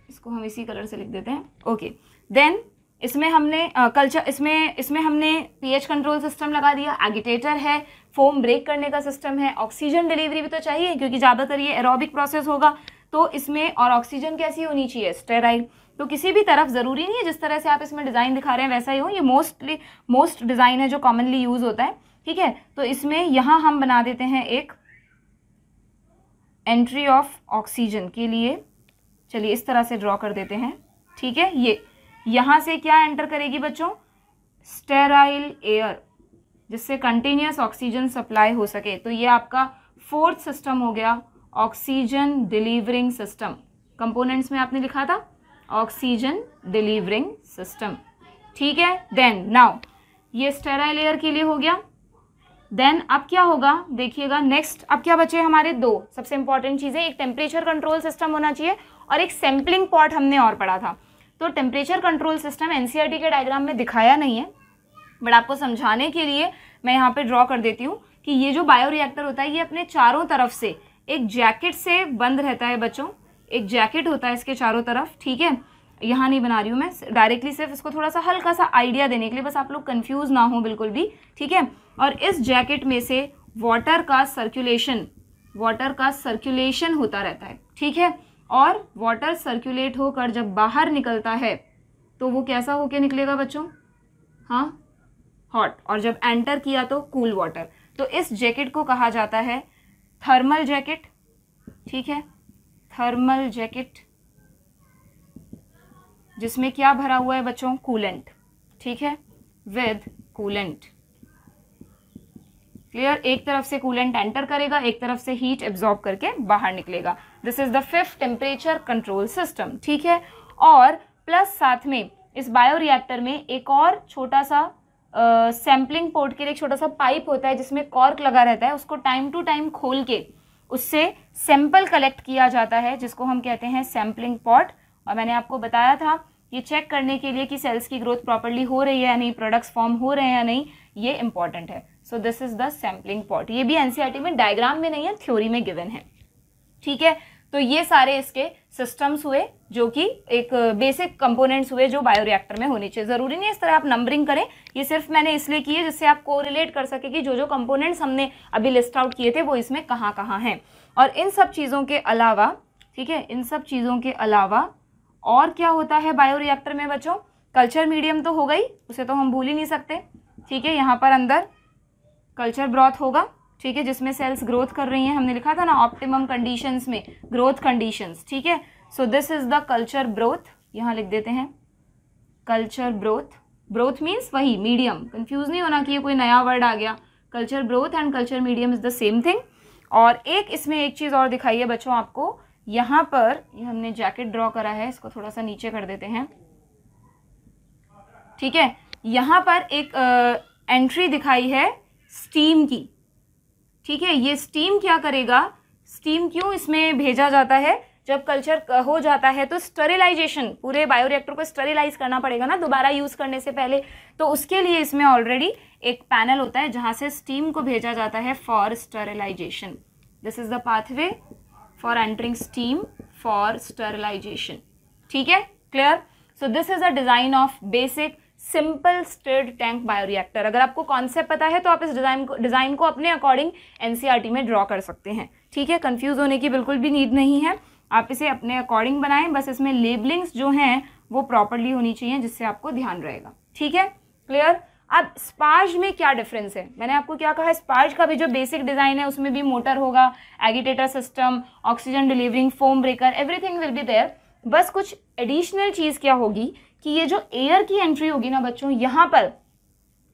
इसको हम इसी कलर से लिख देते हैं ओके okay. देन इसमें हमने कल्चर इसमें इसमें हमने पीएच कंट्रोल सिस्टम लगा दिया एगिटेटर है फोम ब्रेक करने का सिस्टम है ऑक्सीजन डिलीवरी भी तो चाहिए क्योंकि ज़्यादातर ये एरोबिक प्रोसेस होगा तो इसमें और ऑक्सीजन कैसी होनी चाहिए स्टेराइल तो किसी भी तरफ ज़रूरी नहीं है जिस तरह से आप इसमें डिज़ाइन दिखा रहे हैं वैसा ही हो ये मोस्टली मोस्ट डिज़ाइन है जो कॉमनली यूज़ होता है ठीक है तो इसमें यहाँ हम बना देते हैं एक एंट्री ऑफ ऑक्सीजन के लिए चलिए इस तरह से ड्रॉ कर देते हैं ठीक है ये यहाँ से क्या एंटर करेगी बच्चों स्टेराइल एयर जिससे कंटिन्यूस ऑक्सीजन सप्लाई हो सके तो ये आपका फोर्थ सिस्टम हो गया ऑक्सीजन डिलीवरिंग सिस्टम कंपोनेंट्स में आपने लिखा था ऑक्सीजन डिलीवरिंग सिस्टम ठीक है देन नाउ ये स्टेराइल एयर के लिए हो गया देन अब क्या होगा देखिएगा नेक्स्ट अब क्या बचे हमारे दो सबसे इंपॉर्टेंट चीज़ें एक टेम्परेचर कंट्रोल सिस्टम होना चाहिए और एक सैम्पलिंग पॉट हमने और पढ़ा था तो टेम्परेचर कंट्रोल सिस्टम एन के डायग्राम में दिखाया नहीं है बट आपको समझाने के लिए मैं यहाँ पे ड्रॉ कर देती हूँ कि ये जो बायो रिएक्टर होता है ये अपने चारों तरफ से एक जैकेट से बंद रहता है बच्चों एक जैकेट होता है इसके चारों तरफ ठीक है यहाँ नहीं बना रही हूँ मैं डायरेक्टली सिर्फ इसको थोड़ा सा हल्का सा आइडिया देने के लिए बस आप लोग कन्फ्यूज़ ना हो बिल्कुल भी ठीक है और इस जैकेट में से वाटर का सर्कुलेशन वाटर का सर्कुलेशन होता रहता है ठीक है और वाटर सर्कुलेट होकर जब बाहर निकलता है तो वो कैसा होके निकलेगा बच्चों हाँ हॉट और जब एंटर किया तो कूल वाटर तो इस जैकेट को कहा जाता है थर्मल जैकेट ठीक है थर्मल जैकेट जिसमें क्या भरा हुआ है बच्चों कूलेंट ठीक है विद कूलेंट क्लियर एक तरफ से कूलेंट एंटर करेगा एक तरफ से हीट एब्जॉर्ब करके बाहर निकलेगा this is the fifth temperature control system ठीक है और प्लस साथ में इस बायोरिएक्टर में एक और छोटा सा सैम्पलिंग uh, पोर्ट के लिए एक छोटा सा पाइप होता है जिसमें कॉर्क लगा रहता है उसको टाइम टू टाइम खोल के उससे सैंपल कलेक्ट किया जाता है जिसको हम कहते हैं सैम्पलिंग पॉट और मैंने आपको बताया था ये चेक करने के लिए कि सेल्स की ग्रोथ प्रॉपरली हो रही है या नहीं प्रोडक्ट्स फॉर्म हो रहे हैं या नहीं ये इंपॉर्टेंट है so this is the sampling pot ये भी एनसीआरटी e में डायग्राम में नहीं है थ्योरी में गिवन है ठीक है तो ये सारे इसके सिस्टम्स हुए जो कि एक बेसिक कंपोनेंट्स हुए जो बायोरिएक्टर में होने चाहिए ज़रूरी नहीं इस तरह आप नंबरिंग करें ये सिर्फ मैंने इसलिए की है जिससे आप को रिलेट कर सके कि जो जो कंपोनेंट्स हमने अभी लिस्ट आउट किए थे वो इसमें कहाँ कहाँ हैं और इन सब चीज़ों के अलावा ठीक है इन सब चीज़ों के अलावा और क्या होता है रिएक्टर में बच्चों कल्चर मीडियम तो हो गई उसे तो हम भूल ही नहीं सकते ठीक है यहाँ पर अंदर कल्चर ब्रॉथ होगा ठीक है जिसमें सेल्स ग्रोथ कर रही हैं हमने लिखा था ना ऑप्टिमम कंडीशंस में ग्रोथ कंडीशंस ठीक है so this is the culture broth यहाँ लिख देते हैं कल्चर ब्रोथ ब्रोथ मीन्स वही मीडियम कंफ्यूज नहीं होना कि ये कोई नया वर्ड आ गया culture broth and culture medium is the same thing और एक इसमें एक चीज़ और दिखाई है बच्चों आपको यहाँ पर ये हमने जैकेट ड्रॉ करा है इसको थोड़ा सा नीचे कर देते हैं ठीक है यहाँ पर एक एंट्री दिखाई है स्टीम की ठीक है ये स्टीम क्या करेगा स्टीम क्यों इसमें भेजा जाता है जब कल्चर हो जाता है तो स्टरिलाइजेशन पूरे बायोरिएक्टर को स्टरिलाइज करना पड़ेगा ना दोबारा यूज़ करने से पहले तो उसके लिए इसमें ऑलरेडी एक पैनल होता है जहाँ से स्टीम को भेजा जाता है for sterilization this is the pathway for entering steam for sterilization ठीक है clear so this is a design of basic simple stirred tank bioreactor अगर आपको कॉन्सेप्ट पता है तो आप इस डिज़ाइन को डिज़ाइन को अपने अकॉर्डिंग एनसीईआरटी e में ड्रॉ कर सकते हैं ठीक है कंफ्यूज होने की बिल्कुल भी नीड नहीं है आप इसे अपने अकॉर्डिंग बनाएं बस इसमें लेबलिंग्स जो हैं वो प्रॉपरली होनी चाहिए जिससे आपको ध्यान रहेगा ठीक है क्लियर अब स्पार्ज में क्या डिफरेंस है मैंने आपको क्या कहा स्पार्ज का भी जो बेसिक डिज़ाइन है उसमें भी मोटर होगा agitator system oxygen delivering foam breaker everything will be there बस कुछ एडिशनल चीज़ क्या होगी कि ये जो एयर की एंट्री होगी ना बच्चों यहाँ पर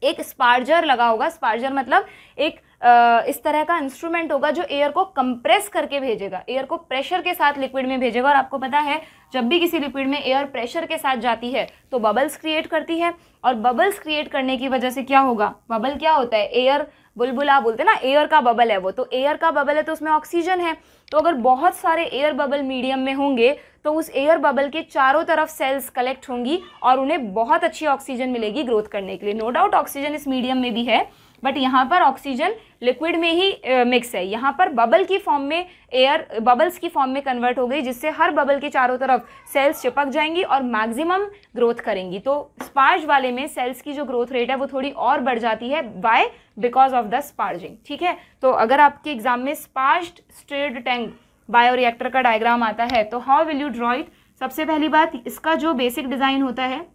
एक स्पार्जर लगा होगा स्पार्जर मतलब एक आ, इस तरह का इंस्ट्रूमेंट होगा जो एयर को कंप्रेस करके भेजेगा एयर को प्रेशर के साथ लिक्विड में भेजेगा और आपको पता है जब भी किसी लिक्विड में एयर प्रेशर के साथ जाती है तो बबल्स क्रिएट करती है और बबल्स क्रिएट करने की वजह से क्या होगा बबल क्या होता है एयर बुलबुला बोलते हैं ना एयर का बबल है वो तो एयर का बबल है तो उसमें ऑक्सीजन है तो अगर बहुत सारे एयर बबल मीडियम में होंगे तो उस एयर बबल के चारों तरफ सेल्स कलेक्ट होंगी और उन्हें बहुत अच्छी ऑक्सीजन मिलेगी ग्रोथ करने के लिए नो डाउट ऑक्सीजन इस मीडियम में भी है बट यहाँ पर ऑक्सीजन लिक्विड में ही मिक्स है यहाँ पर बबल की फॉर्म में एयर बबल्स की फॉर्म में कन्वर्ट हो गई जिससे हर बबल के चारों तरफ सेल्स चिपक जाएंगी और मैक्सिमम ग्रोथ करेंगी तो स्पार्ज वाले में सेल्स की जो ग्रोथ रेट है वो थोड़ी और बढ़ जाती है by because of the sparging ठीक है तो अगर आपके एग्जाम में sparge stirred tank bioreactor का डायग्राम आता है तो how will you draw it सबसे पहली बात इसका जो बेसिक डिज़ाइन होता है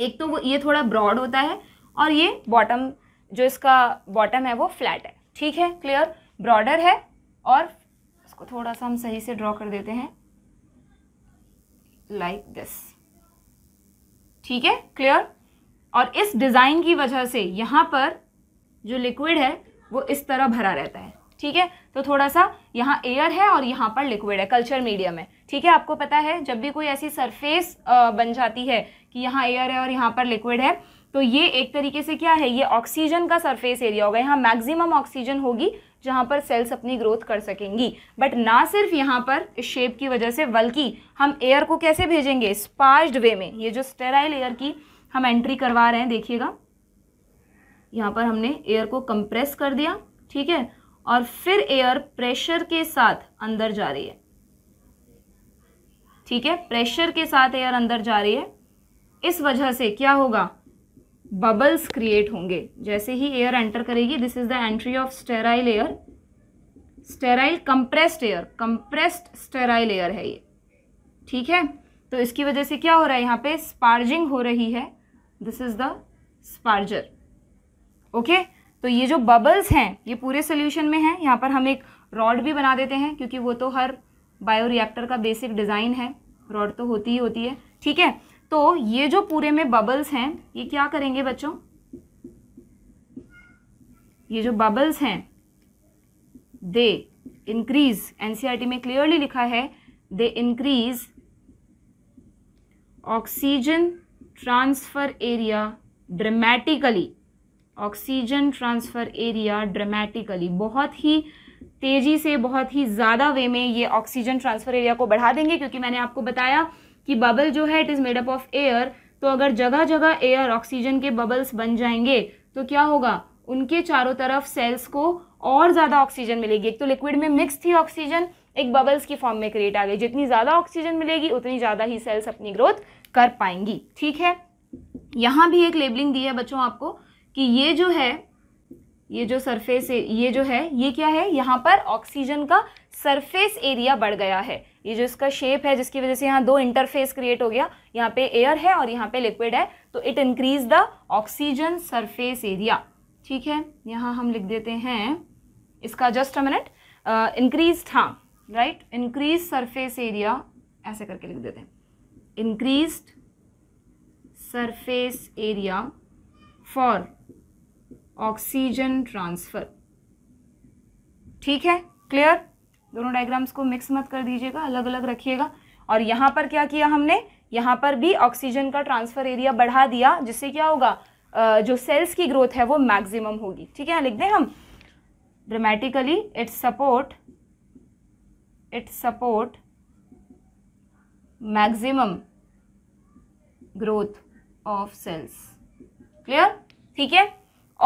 एक तो वो ये थोड़ा ब्रॉड होता है और ये बॉटम जो इसका बॉटम है वो फ्लैट है ठीक है क्लियर ब्रॉडर है और इसको थोड़ा सा हम सही से ड्रॉ कर देते हैं लाइक दिस ठीक है क्लियर और इस डिज़ाइन की वजह से यहाँ पर जो लिक्विड है वो इस तरह भरा रहता है ठीक है तो थोड़ा सा यहाँ एयर है और यहाँ पर लिक्विड है कल्चर मीडियम है ठीक है आपको पता है जब भी कोई ऐसी सरफेस बन जाती है कि यहाँ एयर है और यहाँ पर लिक्विड है तो ये एक तरीके से क्या है ये ऑक्सीजन का सरफेस एरिया होगा यहाँ मैक्सिमम ऑक्सीजन होगी जहाँ पर सेल्स अपनी ग्रोथ कर सकेंगी बट ना सिर्फ यहाँ पर इस शेप की वजह से बल्कि हम एयर को कैसे भेजेंगे स्पार्ज वे में ये जो स्टेराइल एयर की हम एंट्री करवा रहे हैं देखिएगा यहाँ पर हमने एयर को कंप्रेस कर दिया ठीक है और फिर एयर प्रेशर के साथ अंदर जा रही है ठीक है प्रेशर के साथ एयर अंदर जा रही है इस वजह से क्या होगा बबल्स क्रिएट होंगे जैसे ही एयर एंटर करेगी this is the entry of sterile air sterile compressed air compressed sterile air है ये ठीक है तो इसकी वजह से क्या हो रहा है यहाँ पे स्पार्जिंग हो रही है this is the sparger okay तो ये जो बबल्स हैं ये पूरे सोल्यूशन में हैं यहाँ पर हम एक रॉड भी बना देते हैं क्योंकि वो तो हर बायो रिएक्टर का बेसिक डिज़ाइन है रॉड तो होती ही होती है ठीक है तो ये जो पूरे में बबल्स हैं ये क्या करेंगे बच्चों ये जो बबल्स हैं दे इंक्रीज एनसीईआरटी में क्लियरली लिखा है they increase oxygen transfer area dramatically oxygen transfer area dramatically बहुत ही तेज़ी से बहुत ही ज़्यादा वे में ये ऑक्सीजन ट्रांसफ़र एरिया को बढ़ा देंगे क्योंकि मैंने आपको बताया कि बबल जो है it is made up of air तो अगर जगह जगह एयर ऑक्सीजन के बबल्स बन जाएंगे तो क्या होगा उनके चारों तरफ सेल्स को और ज़्यादा ऑक्सीजन मिलेगी एक तो लिक्विड में मिक्स थी ऑक्सीजन एक बबल्स की फॉर्म में क्रिएट आ गई जितनी ज़्यादा ऑक्सीजन मिलेगी उतनी ज़्यादा ही सेल्स अपनी ग्रोथ कर पाएंगी ठीक है यहाँ भी एक लेबलिंग दी है बच्चों आपको कि ये जो है ये जो सरफेस ये जो है ये क्या है यहाँ पर ऑक्सीजन का सरफेस एरिया बढ़ गया है ये जो इसका शेप है जिसकी वजह से यहाँ दो इंटरफेस क्रिएट हो गया यहाँ पे एयर है और यहाँ पे लिक्विड है तो it increase the oxygen surface area ठीक है यहाँ हम लिख देते हैं इसका जस्ट अ मिनट इंक्रीज था राइट इंक्रीज सरफेस एरिया ऐसे करके लिख देते हैं increase surface area for oxygen transfer ठीक है क्लियर दोनों डायग्राम्स को मिक्स मत कर दीजिएगा अलग अलग रखिएगा और यहाँ पर क्या किया हमने यहाँ पर भी ऑक्सीजन का ट्रांसफर एरिया बढ़ा दिया जिससे क्या होगा जो सेल्स की ग्रोथ है वो मैक्सिमम होगी ठीक है लिख दें हम dramatically it support it support maximum growth of cells clear ठीक है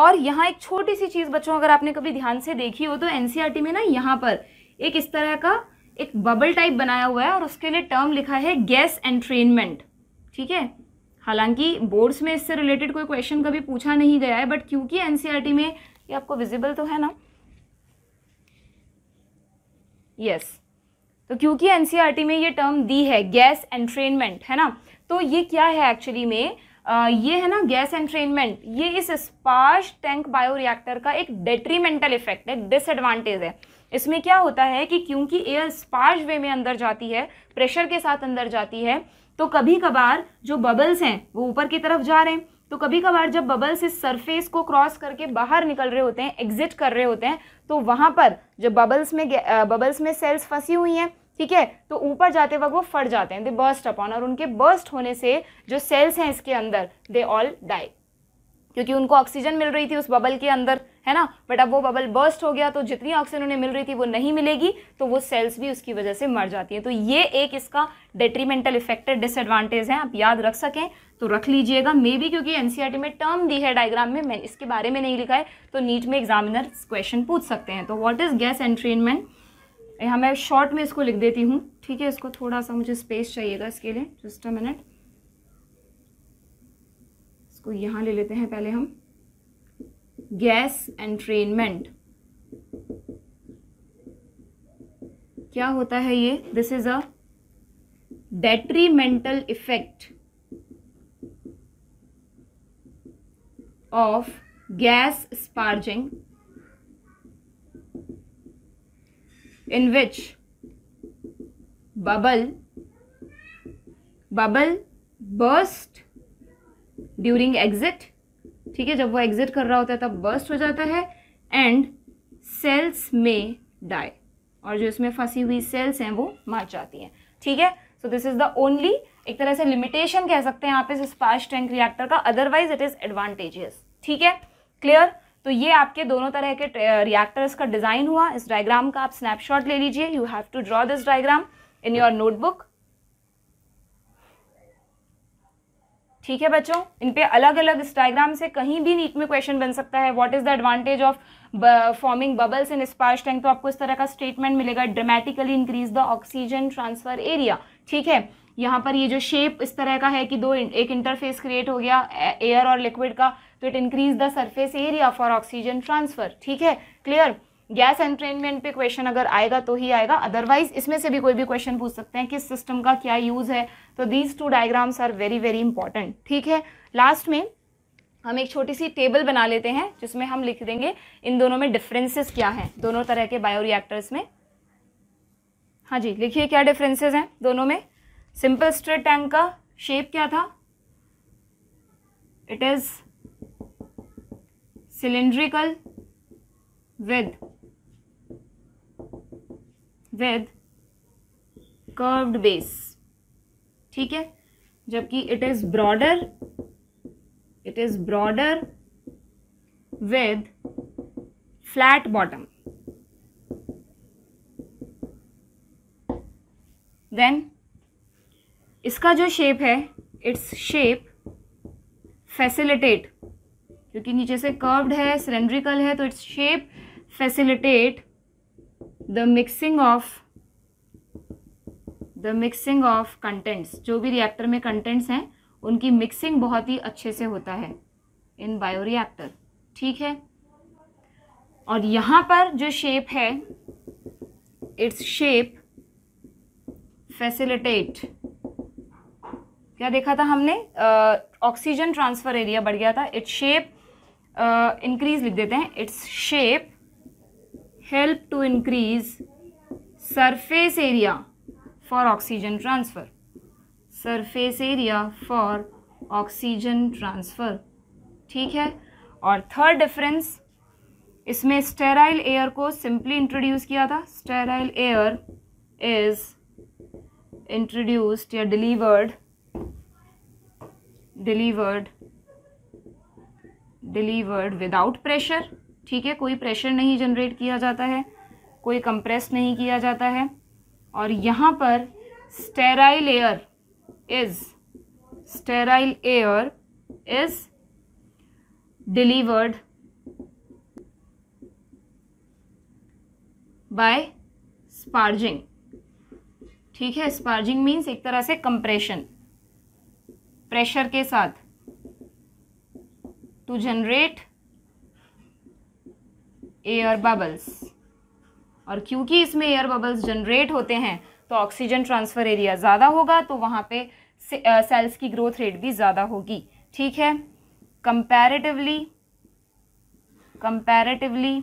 और यहाँ एक छोटी सी चीज़ बच्चों अगर आपने कभी ध्यान से देखी हो तो एनसीईआरटी e में ना यहाँ पर एक इस तरह का एक बबल टाइप बनाया हुआ है और उसके लिए टर्म लिखा है गैस एंट्रेनमेंट ठीक है हालांकि बोर्ड्स में इससे रिलेटेड कोई क्वेश्चन कभी पूछा नहीं गया है बट क्योंकि एनसीईआरटी e में ये आपको विजिबल तो है ना यस yes. तो क्योंकि एनसीईआरटी e में ये टर्म दी है गैस एंट्रेनमेंट है ना तो ये क्या है एक्चुअली में आ, ये है ना गैस एंट्रेनमेंट ये इस स्पार्श टैंक बायो रिएक्टर का एक डेट्रीमेंटल इफेक्ट है डिसएडवांटेज है इसमें क्या होता है कि क्योंकि एयर स्पार्श वे में अंदर जाती है प्रेशर के साथ अंदर जाती है तो कभी कभार जो बबल्स हैं वो ऊपर की तरफ जा रहे हैं तो कभी कभार जब बबल्स इस सरफेस को क्रॉस करके बाहर निकल रहे होते हैं एग्जिट कर रहे होते हैं तो वहाँ पर जब बबल्स में बबल्स में सेल्स फंसी हुई हैं ठीक है तो ऊपर जाते वक्त वो फट जाते हैं दे बर्स्ट अपॉन और उनके बर्स्ट होने से जो सेल्स हैं इसके अंदर दे ऑल डाई क्योंकि उनको ऑक्सीजन मिल रही थी उस बबल के अंदर है ना बट अब वो बबल बर्स्ट हो गया तो जितनी ऑक्सीजन उन्हें मिल रही थी वो नहीं मिलेगी तो वो सेल्स भी उसकी वजह से मर जाती हैं तो ये एक इसका डेट्रीमेंटल इफेक्टेड डिसएडवांटेज है आप याद रख सकें तो रख लीजिएगा मे बी क्योंकि एनसीईआरटी e में टर्म दी है डायग्राम में मैं इसके बारे में नहीं लिखा है तो नीट में एग्जामिनर क्वेश्चन पूछ सकते हैं तो वॉट इज़ गैस एंट्रेनमेंट यहाँ मैं शॉर्ट में इसको लिख देती हूँ ठीक है इसको थोड़ा सा मुझे स्पेस चाहिएगा इसके लिए जस्ट अ मिनट इसको यहाँ ले लेते हैं पहले हम गैस एंट्रेनमेंट क्या होता है ये this is a detrimental effect of gas sparging in which bubble bubble burst during exit ठीक है जब वो एग्जिट कर रहा होता है तब बर्स्ट हो जाता है एंड सेल्स में डाई और जो इसमें फंसी हुई सेल्स हैं वो मर जाती हैं ठीक है so this is the only एक तरह से लिमिटेशन कह सकते हैं आप इस स्पार्स टैंक रिएक्टर का अदरवाइज इट इज़ एडवांटेजियस ठीक है क्लियर तो ये आपके दोनों तरह के रिएक्टर्स का डिज़ाइन हुआ इस डायग्राम का आप स्नैपशॉट ले लीजिए you have to draw this diagram in your notebook ठीक है बच्चों इन पे अलग अलग इस डायग्राम से कहीं भी नीट में क्वेश्चन बन सकता है what is the advantage of forming bubbles in sparged tank तो आपको इस तरह का स्टेटमेंट मिलेगा dramatically increase the oxygen transfer area ठीक है यहाँ पर ये जो शेप इस तरह का है कि दो एक इंटरफेस क्रिएट हो गया एयर और लिक्विड का तो it increase the surface area for oxygen transfer ठीक है क्लियर गैस एंट्रेनमेंट पे क्वेश्चन अगर आएगा तो ही आएगा अदरवाइज इसमें से भी कोई भी क्वेश्चन पूछ सकते हैं किस सिस्टम का क्या यूज़ है तो these two diagrams are very very important ठीक है लास्ट में हम एक छोटी सी टेबल बना लेते हैं जिसमें हम लिख देंगे इन दोनों में डिफरेंसेस क्या हैं दोनों तरह के बायोरिएक्टर्स में हाँ जी लिखिए क्या डिफरेंसेस हैं दोनों में सिंपल स्ट्रेट टैंक का शेप क्या था it is cylindrical with with curved base ठीक है जबकि it is broader it is broader with flat bottom then इसका जो शेप है इट्स शेप फैसिलिटेट क्योंकि नीचे से कर्व्ड है सिलेंड्रिकल है तो its shape facilitate the mixing of the mixing of contents जो भी रिएक्टर में कंटेंट्स हैं उनकी मिक्सिंग बहुत ही अच्छे से होता है इन बायोरिएक्टर ठीक है और यहाँ पर जो शेप है इट्स शेप फैसिलिटेट क्या देखा था हमने ऑक्सीजन ट्रांसफर एरिया बढ़ गया था इट्स शेप इंक्रीज लिख देते हैं its shape help to increase surface area for oxygen transfer surface area for oxygen transfer ठीक है और थर्ड डिफरेंस इसमें स्टेराइल एयर को सिंपली इंट्रोड्यूस किया था स्टेराइल एयर इज इंट्रोड्यूस्ड या delivered delivered delivered without pressure ठीक है कोई प्रेशर नहीं जनरेट किया जाता है कोई कंप्रेस नहीं किया जाता है और यहाँ पर sterile air is sterile air is delivered by sparging ठीक है स्पार्जिंग मीन्स एक तरह से कंप्रेशन प्रेशर के साथ टू जनरेट एयर बबल्स और क्योंकि इसमें एयर बबल्स जनरेट होते हैं तो ऑक्सीजन ट्रांसफ़र एरिया ज़्यादा होगा तो वहाँ पे सेल्स की ग्रोथ रेट भी ज़्यादा होगी ठीक है comparatively comparatively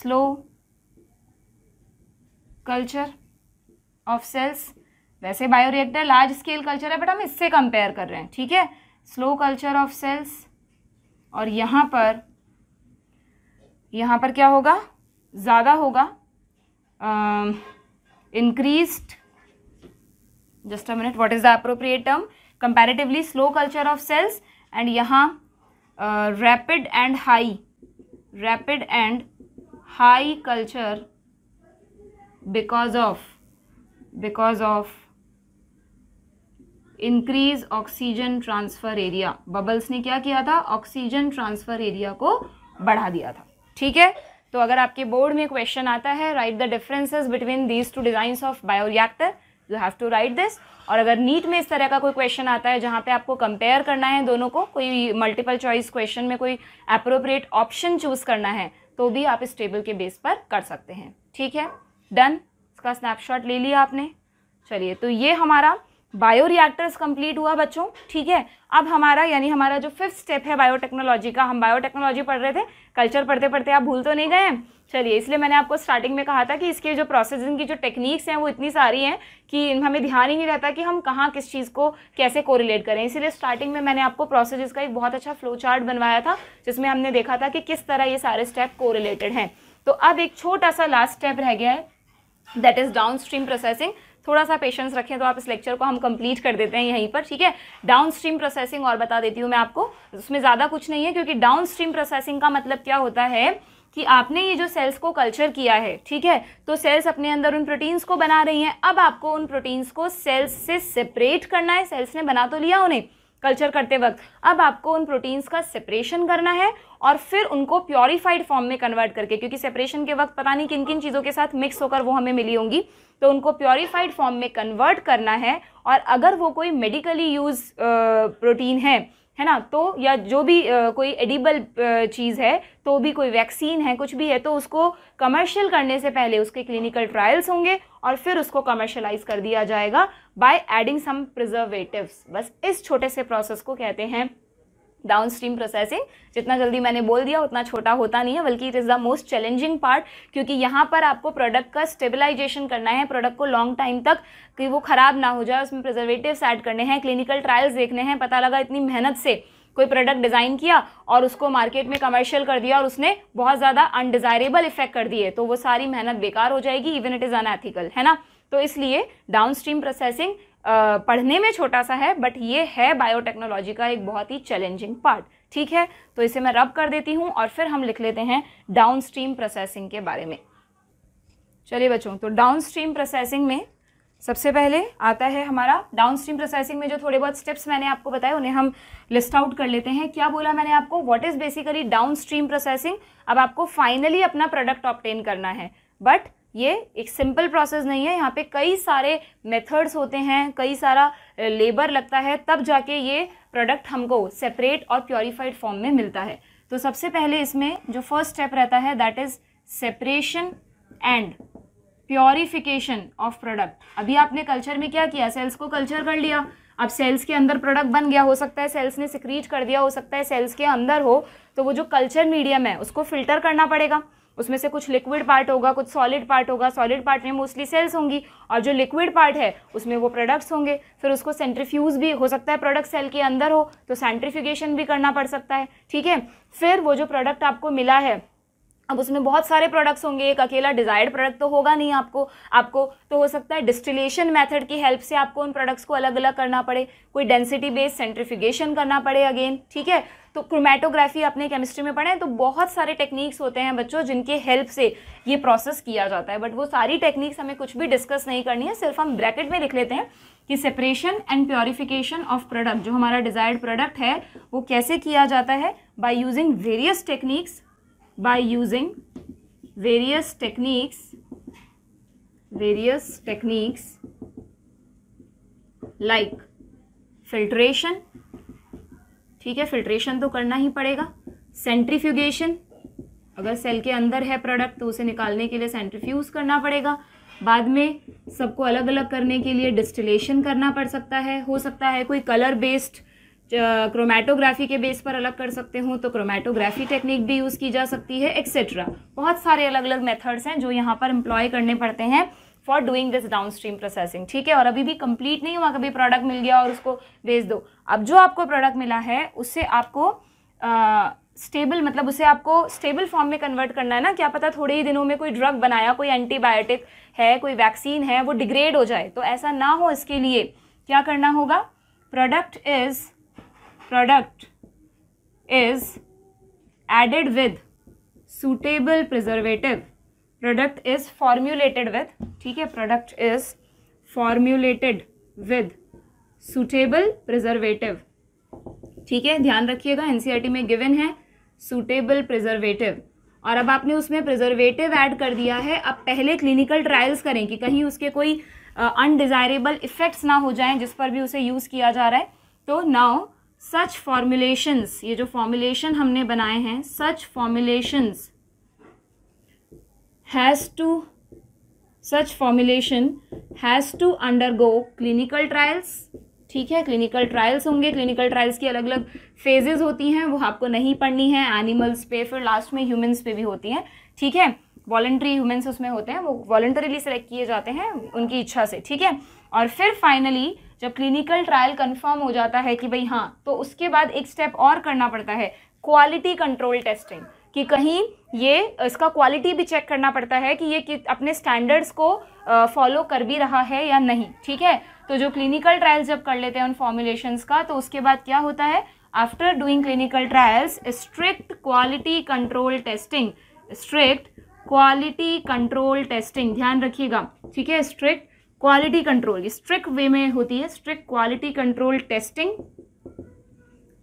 slow culture of cells वैसे बायोरिएक्टर लार्ज स्केल कल्चर है बट हम इससे कंपेयर कर रहे हैं ठीक है स्लो कल्चर ऑफ सेल्स और यहाँ पर यहाँ पर क्या होगा ज़्यादा होगा increased just a minute what is the appropriate term comparatively slow culture of cells and यहाँ rapid and high rapid and high culture because of because of increase oxygen transfer area bubbles ने क्या किया था oxygen transfer area को बढ़ा दिया था ठीक है तो अगर आपके बोर्ड में क्वेश्चन आता है write the differences between these two designs of bioreactor you have to write this और अगर नीट में इस तरह का कोई क्वेश्चन आता है जहाँ पे आपको कंपेयर करना है दोनों को कोई मल्टीपल चॉइस क्वेश्चन में कोई अप्रोप्रिएट ऑप्शन चूज़ करना है तो भी आप इस टेबल के बेस पर कर सकते हैं ठीक है डन इसका स्नैपशॉट ले लिया आपने चलिए तो ये हमारा बायोरिएक्टर्स कंप्लीट हुआ बच्चों ठीक है अब हमारा यानी हमारा जो फिफ्थ स्टेप है बायोटेक्नोलॉजी का हम बायोटेक्नोलॉजी पढ़ रहे थे कल्चर पढ़ते पढ़ते आप भूल तो नहीं गए चलिए इसलिए मैंने आपको स्टार्टिंग में कहा था कि इसके जो प्रोसेसिंग की जो टेक्निक्स हैं वो इतनी सारी हैं कि हमें ध्यान ही नहीं रहता कि हम कहाँ किस चीज़ को कैसे कोरिलेट करें इसीलिए स्टार्टिंग में मैंने आपको प्रोसेस का एक बहुत अच्छा फ्लो चार्ट बनवाया था जिसमें हमने देखा था कि किस तरह ये सारे स्टेप को हैं तो अब एक छोटा सा लास्ट स्टेप रह गया है that is downstream processing थोड़ा सा पेशेंस रखें तो आप इस लेक्चर को हम कंप्लीट कर देते हैं यहीं पर ठीक है डाउन स्ट्रीम प्रोसेसिंग और बता देती हूँ मैं आपको उसमें ज़्यादा कुछ नहीं है क्योंकि डाउन स्ट्रीम प्रोसेसिंग का मतलब क्या होता है कि आपने ये जो सेल्स को कल्चर किया है ठीक है तो सेल्स अपने अंदर उन प्रोटीन्स को बना रही हैं अब आपको उन प्रोटीन्स को सेल्स से सेपरेट करना है सेल्स ने बना तो लिया उन्हें कल्चर करते वक्त अब आपको उन प्रोटीन्स का सेपरेशन करना है और फिर उनको प्योरीफाइड फॉर्म में कन्वर्ट करके क्योंकि सेपरेशन के वक्त पता नहीं किन किन चीज़ों के साथ मिक्स होकर वो हमें मिली होंगी तो उनको प्योरीफाइड फॉर्म में कन्वर्ट करना है और अगर वो कोई मेडिकली यूज प्रोटीन है है ना तो या जो भी आ, कोई एडिबल चीज़ है तो भी कोई वैक्सीन है कुछ भी है तो उसको कमर्शियल करने से पहले उसके क्लिनिकल ट्रायल्स होंगे और फिर उसको कमर्शलाइज कर दिया जाएगा बाय एडिंग सम प्रिजर्वेटिव्स बस इस छोटे से प्रोसेस को कहते हैं डाउन स्ट्रीम प्रोसेसिंग जितना जल्दी मैंने बोल दिया उतना छोटा होता नहीं है बल्कि it is the most challenging part क्योंकि यहाँ पर आपको प्रोडक्ट का स्टेबलाइजेशन करना है प्रोडक्ट को लॉन्ग टाइम तक कि वो ख़राब ना हो जाए उसमें प्रिजर्वेटिव्स ऐड करने हैं क्लिनिकल ट्रायल्स देखने हैं पता लगा इतनी मेहनत से कोई प्रोडक्ट डिज़ाइन किया और उसको मार्केट में कमर्शियल कर दिया और उसने बहुत ज़्यादा अनडिज़ायरेबल इफेक्ट कर दिए तो वो सारी मेहनत बेकार हो जाएगी इवन इट इज़ अनएथिकल है ना तो इसलिए डाउन स्ट्रीम प्रोसेसिंग पढ़ने में छोटा सा है बट ये है बायोटेक्नोलॉजी का एक बहुत ही चैलेंजिंग पार्ट ठीक है तो इसे मैं रब कर देती हूँ और फिर हम लिख लेते हैं डाउन स्ट्रीम प्रोसेसिंग के बारे में चलिए बच्चों तो डाउन स्ट्रीम प्रोसेसिंग में सबसे पहले आता है हमारा डाउन स्ट्रीम प्रोसेसिंग में जो थोड़े बहुत स्टेप्स मैंने आपको बताए उन्हें हम लिस्ट आउट कर लेते हैं क्या बोला मैंने आपको what is basically downstream processing अब आपको फाइनली अपना प्रोडक्ट ऑप्टेन करना है बट ये एक सिंपल प्रोसेस नहीं है यहाँ पे कई सारे मेथड्स होते हैं कई सारा लेबर लगता है तब जाके ये प्रोडक्ट हमको सेपरेट और प्योरीफाइड फॉर्म में मिलता है तो सबसे पहले इसमें जो फर्स्ट स्टेप रहता है that is separation and purification of product अभी आपने कल्चर में क्या किया सेल्स को कल्चर कर लिया अब सेल्स के अंदर प्रोडक्ट बन गया हो सकता है सेल्स ने सिक्रीट कर दिया हो सकता है सेल्स के अंदर हो तो वो जो कल्चर मीडियम है उसको फिल्टर करना पड़ेगा उसमें से कुछ लिक्विड पार्ट होगा कुछ सॉलिड पार्ट होगा सॉलिड पार्ट में मोस्टली सेल्स होंगी और जो लिक्विड पार्ट है उसमें वो प्रोडक्ट्स होंगे फिर उसको सेंट्रीफ्यूज भी हो सकता है प्रोडक्ट सेल के अंदर हो तो सेंट्रीफिकेशन भी करना पड़ सकता है ठीक है फिर वो जो प्रोडक्ट आपको मिला है अब उसमें बहुत सारे प्रोडक्ट्स होंगे एक अकेला डिज़ायर्ड प्रोडक्ट तो होगा नहीं आपको आपको तो हो सकता है डिस्टिलेशन मेथड की हेल्प से आपको उन प्रोडक्ट्स को अलग अलग करना पड़े कोई डेंसिटी बेस्ड सेंट्रिफिकेशन करना पड़े अगेन ठीक है तो क्रोमेटोग्राफी आपने केमिस्ट्री में पढ़े तो बहुत सारे टेक्निक्स होते हैं बच्चों जिनके हेल्प से ये प्रोसेस किया जाता है बट वो सारी टेक्निक्स हमें कुछ भी डिस्कस नहीं करनी है सिर्फ हम ब्रैकेट में लिख लेते हैं कि separation and purification of product जो हमारा डिज़ायर्ड प्रोडक्ट है वो कैसे किया जाता है by using various techniques by using various techniques various techniques like filtration ठीक है फिल्ट्रेशन तो करना ही पड़ेगा सेंट्रीफ्यूगेशन अगर सेल के अंदर है प्रोडक्ट तो उसे निकालने के लिए सेंट्रीफ्यूज करना पड़ेगा बाद में सबको अलग अलग करने के लिए डिस्टिलेशन करना पड़ सकता है हो सकता है कोई कलर बेस्ड क्रोमेटोग्राफी के बेस पर अलग कर सकते हो तो क्रोमेटोग्राफी टेक्निक भी यूज़ की जा सकती है एक्सेट्रा बहुत सारे अलग अलग मेथड्स हैं जो यहाँ पर एम्प्लॉय करने पड़ते हैं for doing this downstream processing ठीक है और अभी भी कंप्लीट नहीं हुआ कभी प्रोडक्ट मिल गया और उसको बेच दो अब जो आपको प्रोडक्ट मिला है उससे आपको स्टेबल uh, मतलब उसे आपको स्टेबल फॉर्म में कन्वर्ट करना है ना क्या पता थोड़े ही दिनों में कोई ड्रग बनाया कोई एंटीबायोटिक है कोई वैक्सीन है वो डिग्रेड हो जाए तो ऐसा ना हो इसके लिए क्या करना होगा product is product is added with suitable preservative product is formulated with ठीक है product is formulated with suitable preservative ठीक है ध्यान रखिएगा एनसीईआरटी में गिवन है suitable preservative और अब आपने उसमें प्रिजर्वेटिव ऐड कर दिया है अब पहले क्लिनिकल ट्रायल्स करें कि कहीं उसके कोई अनडिज़ायरेबल uh, इफ़ेक्ट्स ना हो जाएं जिस पर भी उसे यूज़ किया जा रहा है तो नाउ सच फॉर्मुलेशंस ये जो फॉर्मुलेशन हमने बनाए हैं such formulations has to such formulation has to undergo clinical trials ठीक है क्लिनिकल ट्रायल्स होंगे क्लिनिकल ट्रायल्स की अलग अलग फेजेस होती हैं वो आपको नहीं पढ़नी है एनिमल्स पे फिर लास्ट में ह्यूमंस पे भी होती हैं ठीक है वॉलेंट्री ह्यूमंस उसमें होते हैं वो वॉल्टरीली सेलेक्ट किए जाते हैं उनकी इच्छा से ठीक है और फिर फाइनली जब क्लिनिकल ट्रायल कंफर्म हो जाता है कि भाई हाँ तो उसके बाद एक स्टेप और करना पड़ता है क्वालिटी कंट्रोल टेस्टिंग कि कहीं ये इसका क्वालिटी भी चेक करना पड़ता है कि ये कि अपने स्टैंडर्ड्स को फॉलो कर भी रहा है या नहीं ठीक है तो जो क्लिनिकल ट्रायल्स जब कर लेते हैं उन फॉर्मुलेशंस का तो उसके बाद क्या होता है after doing clinical trials strict quality control testing strict quality control testing ध्यान रखिएगा ठीक है स्ट्रिक्ट क्वालिटी कंट्रोल ये स्ट्रिक्ट वे में होती है स्ट्रिक्ट क्वालिटी कंट्रोल टेस्टिंग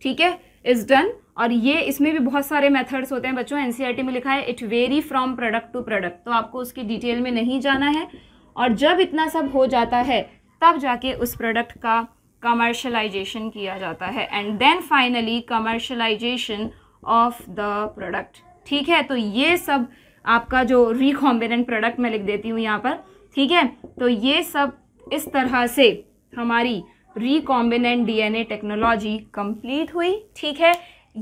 ठीक है इज डन और ये इसमें भी बहुत सारे मेथड्स होते हैं बच्चों एनसीईआरटी e में लिखा है it vary from product to product तो आपको उसकी डिटेल में नहीं जाना है और जब इतना सब हो जाता है तब जाके उस प्रोडक्ट का कमर्शलाइजेशन किया जाता है and then finally commercialization of the product ठीक है तो ये सब आपका जो रिकॉम्बिनेंट प्रोडक्ट मैं लिख देती हूँ यहाँ पर ठीक है तो ये सब इस तरह से हमारी रिकॉम्बिनेंट डीएनए टेक्नोलॉजी कंप्लीट हुई ठीक है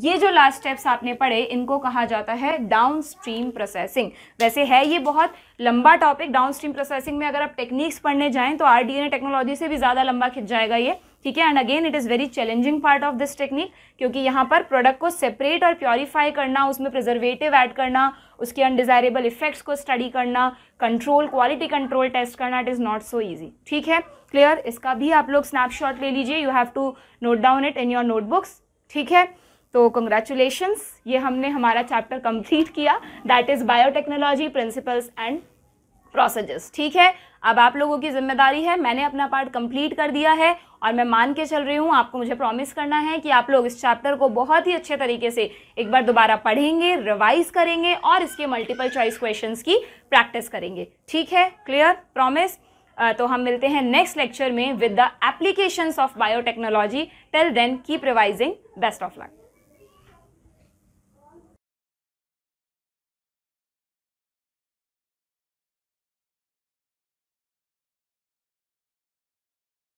ये जो लास्ट स्टेप्स आपने पढ़े इनको कहा जाता है डाउन स्ट्रीम प्रोसेसिंग वैसे है ये बहुत लंबा टॉपिक डाउन स्ट्रीम प्रोसेसिंग में अगर आप टेक्निक्स पढ़ने जाएं तो आर टेक्नोलॉजी से भी ज़्यादा लंबा खिंच जाएगा ये ठीक है and again it is very challenging part of this technique क्योंकि यहाँ पर प्रोडक्ट को सेपरेट और प्योरीफाई करना उसमें प्रिजर्वेटिव ऐड करना उसके अनडिज़ायरेबल इफ़ेक्ट्स को स्टडी करना कंट्रोल क्वालिटी कंट्रोल टेस्ट करना it is not so easy ठीक है क्लियर इसका भी आप लोग स्नैपशॉट ले लीजिए you have to note down it in your notebooks ठीक है तो कंग्रेचुलेशंस ये हमने हमारा चैप्टर कंप्लीट किया that is biotechnology principles and processes ठीक है अब आप लोगों की जिम्मेदारी है मैंने अपना पार्ट कंप्लीट कर दिया है और मैं मान के चल रही हूँ आपको मुझे प्रॉमिस करना है कि आप लोग इस चैप्टर को बहुत ही अच्छे तरीके से एक बार दोबारा पढ़ेंगे रिवाइज करेंगे और इसके मल्टीपल चॉइस क्वेश्चन की प्रैक्टिस करेंगे ठीक है क्लियर प्रॉमिस तो हम मिलते हैं नेक्स्ट लेक्चर में with the applications of biotechnology till then keep revising best of luck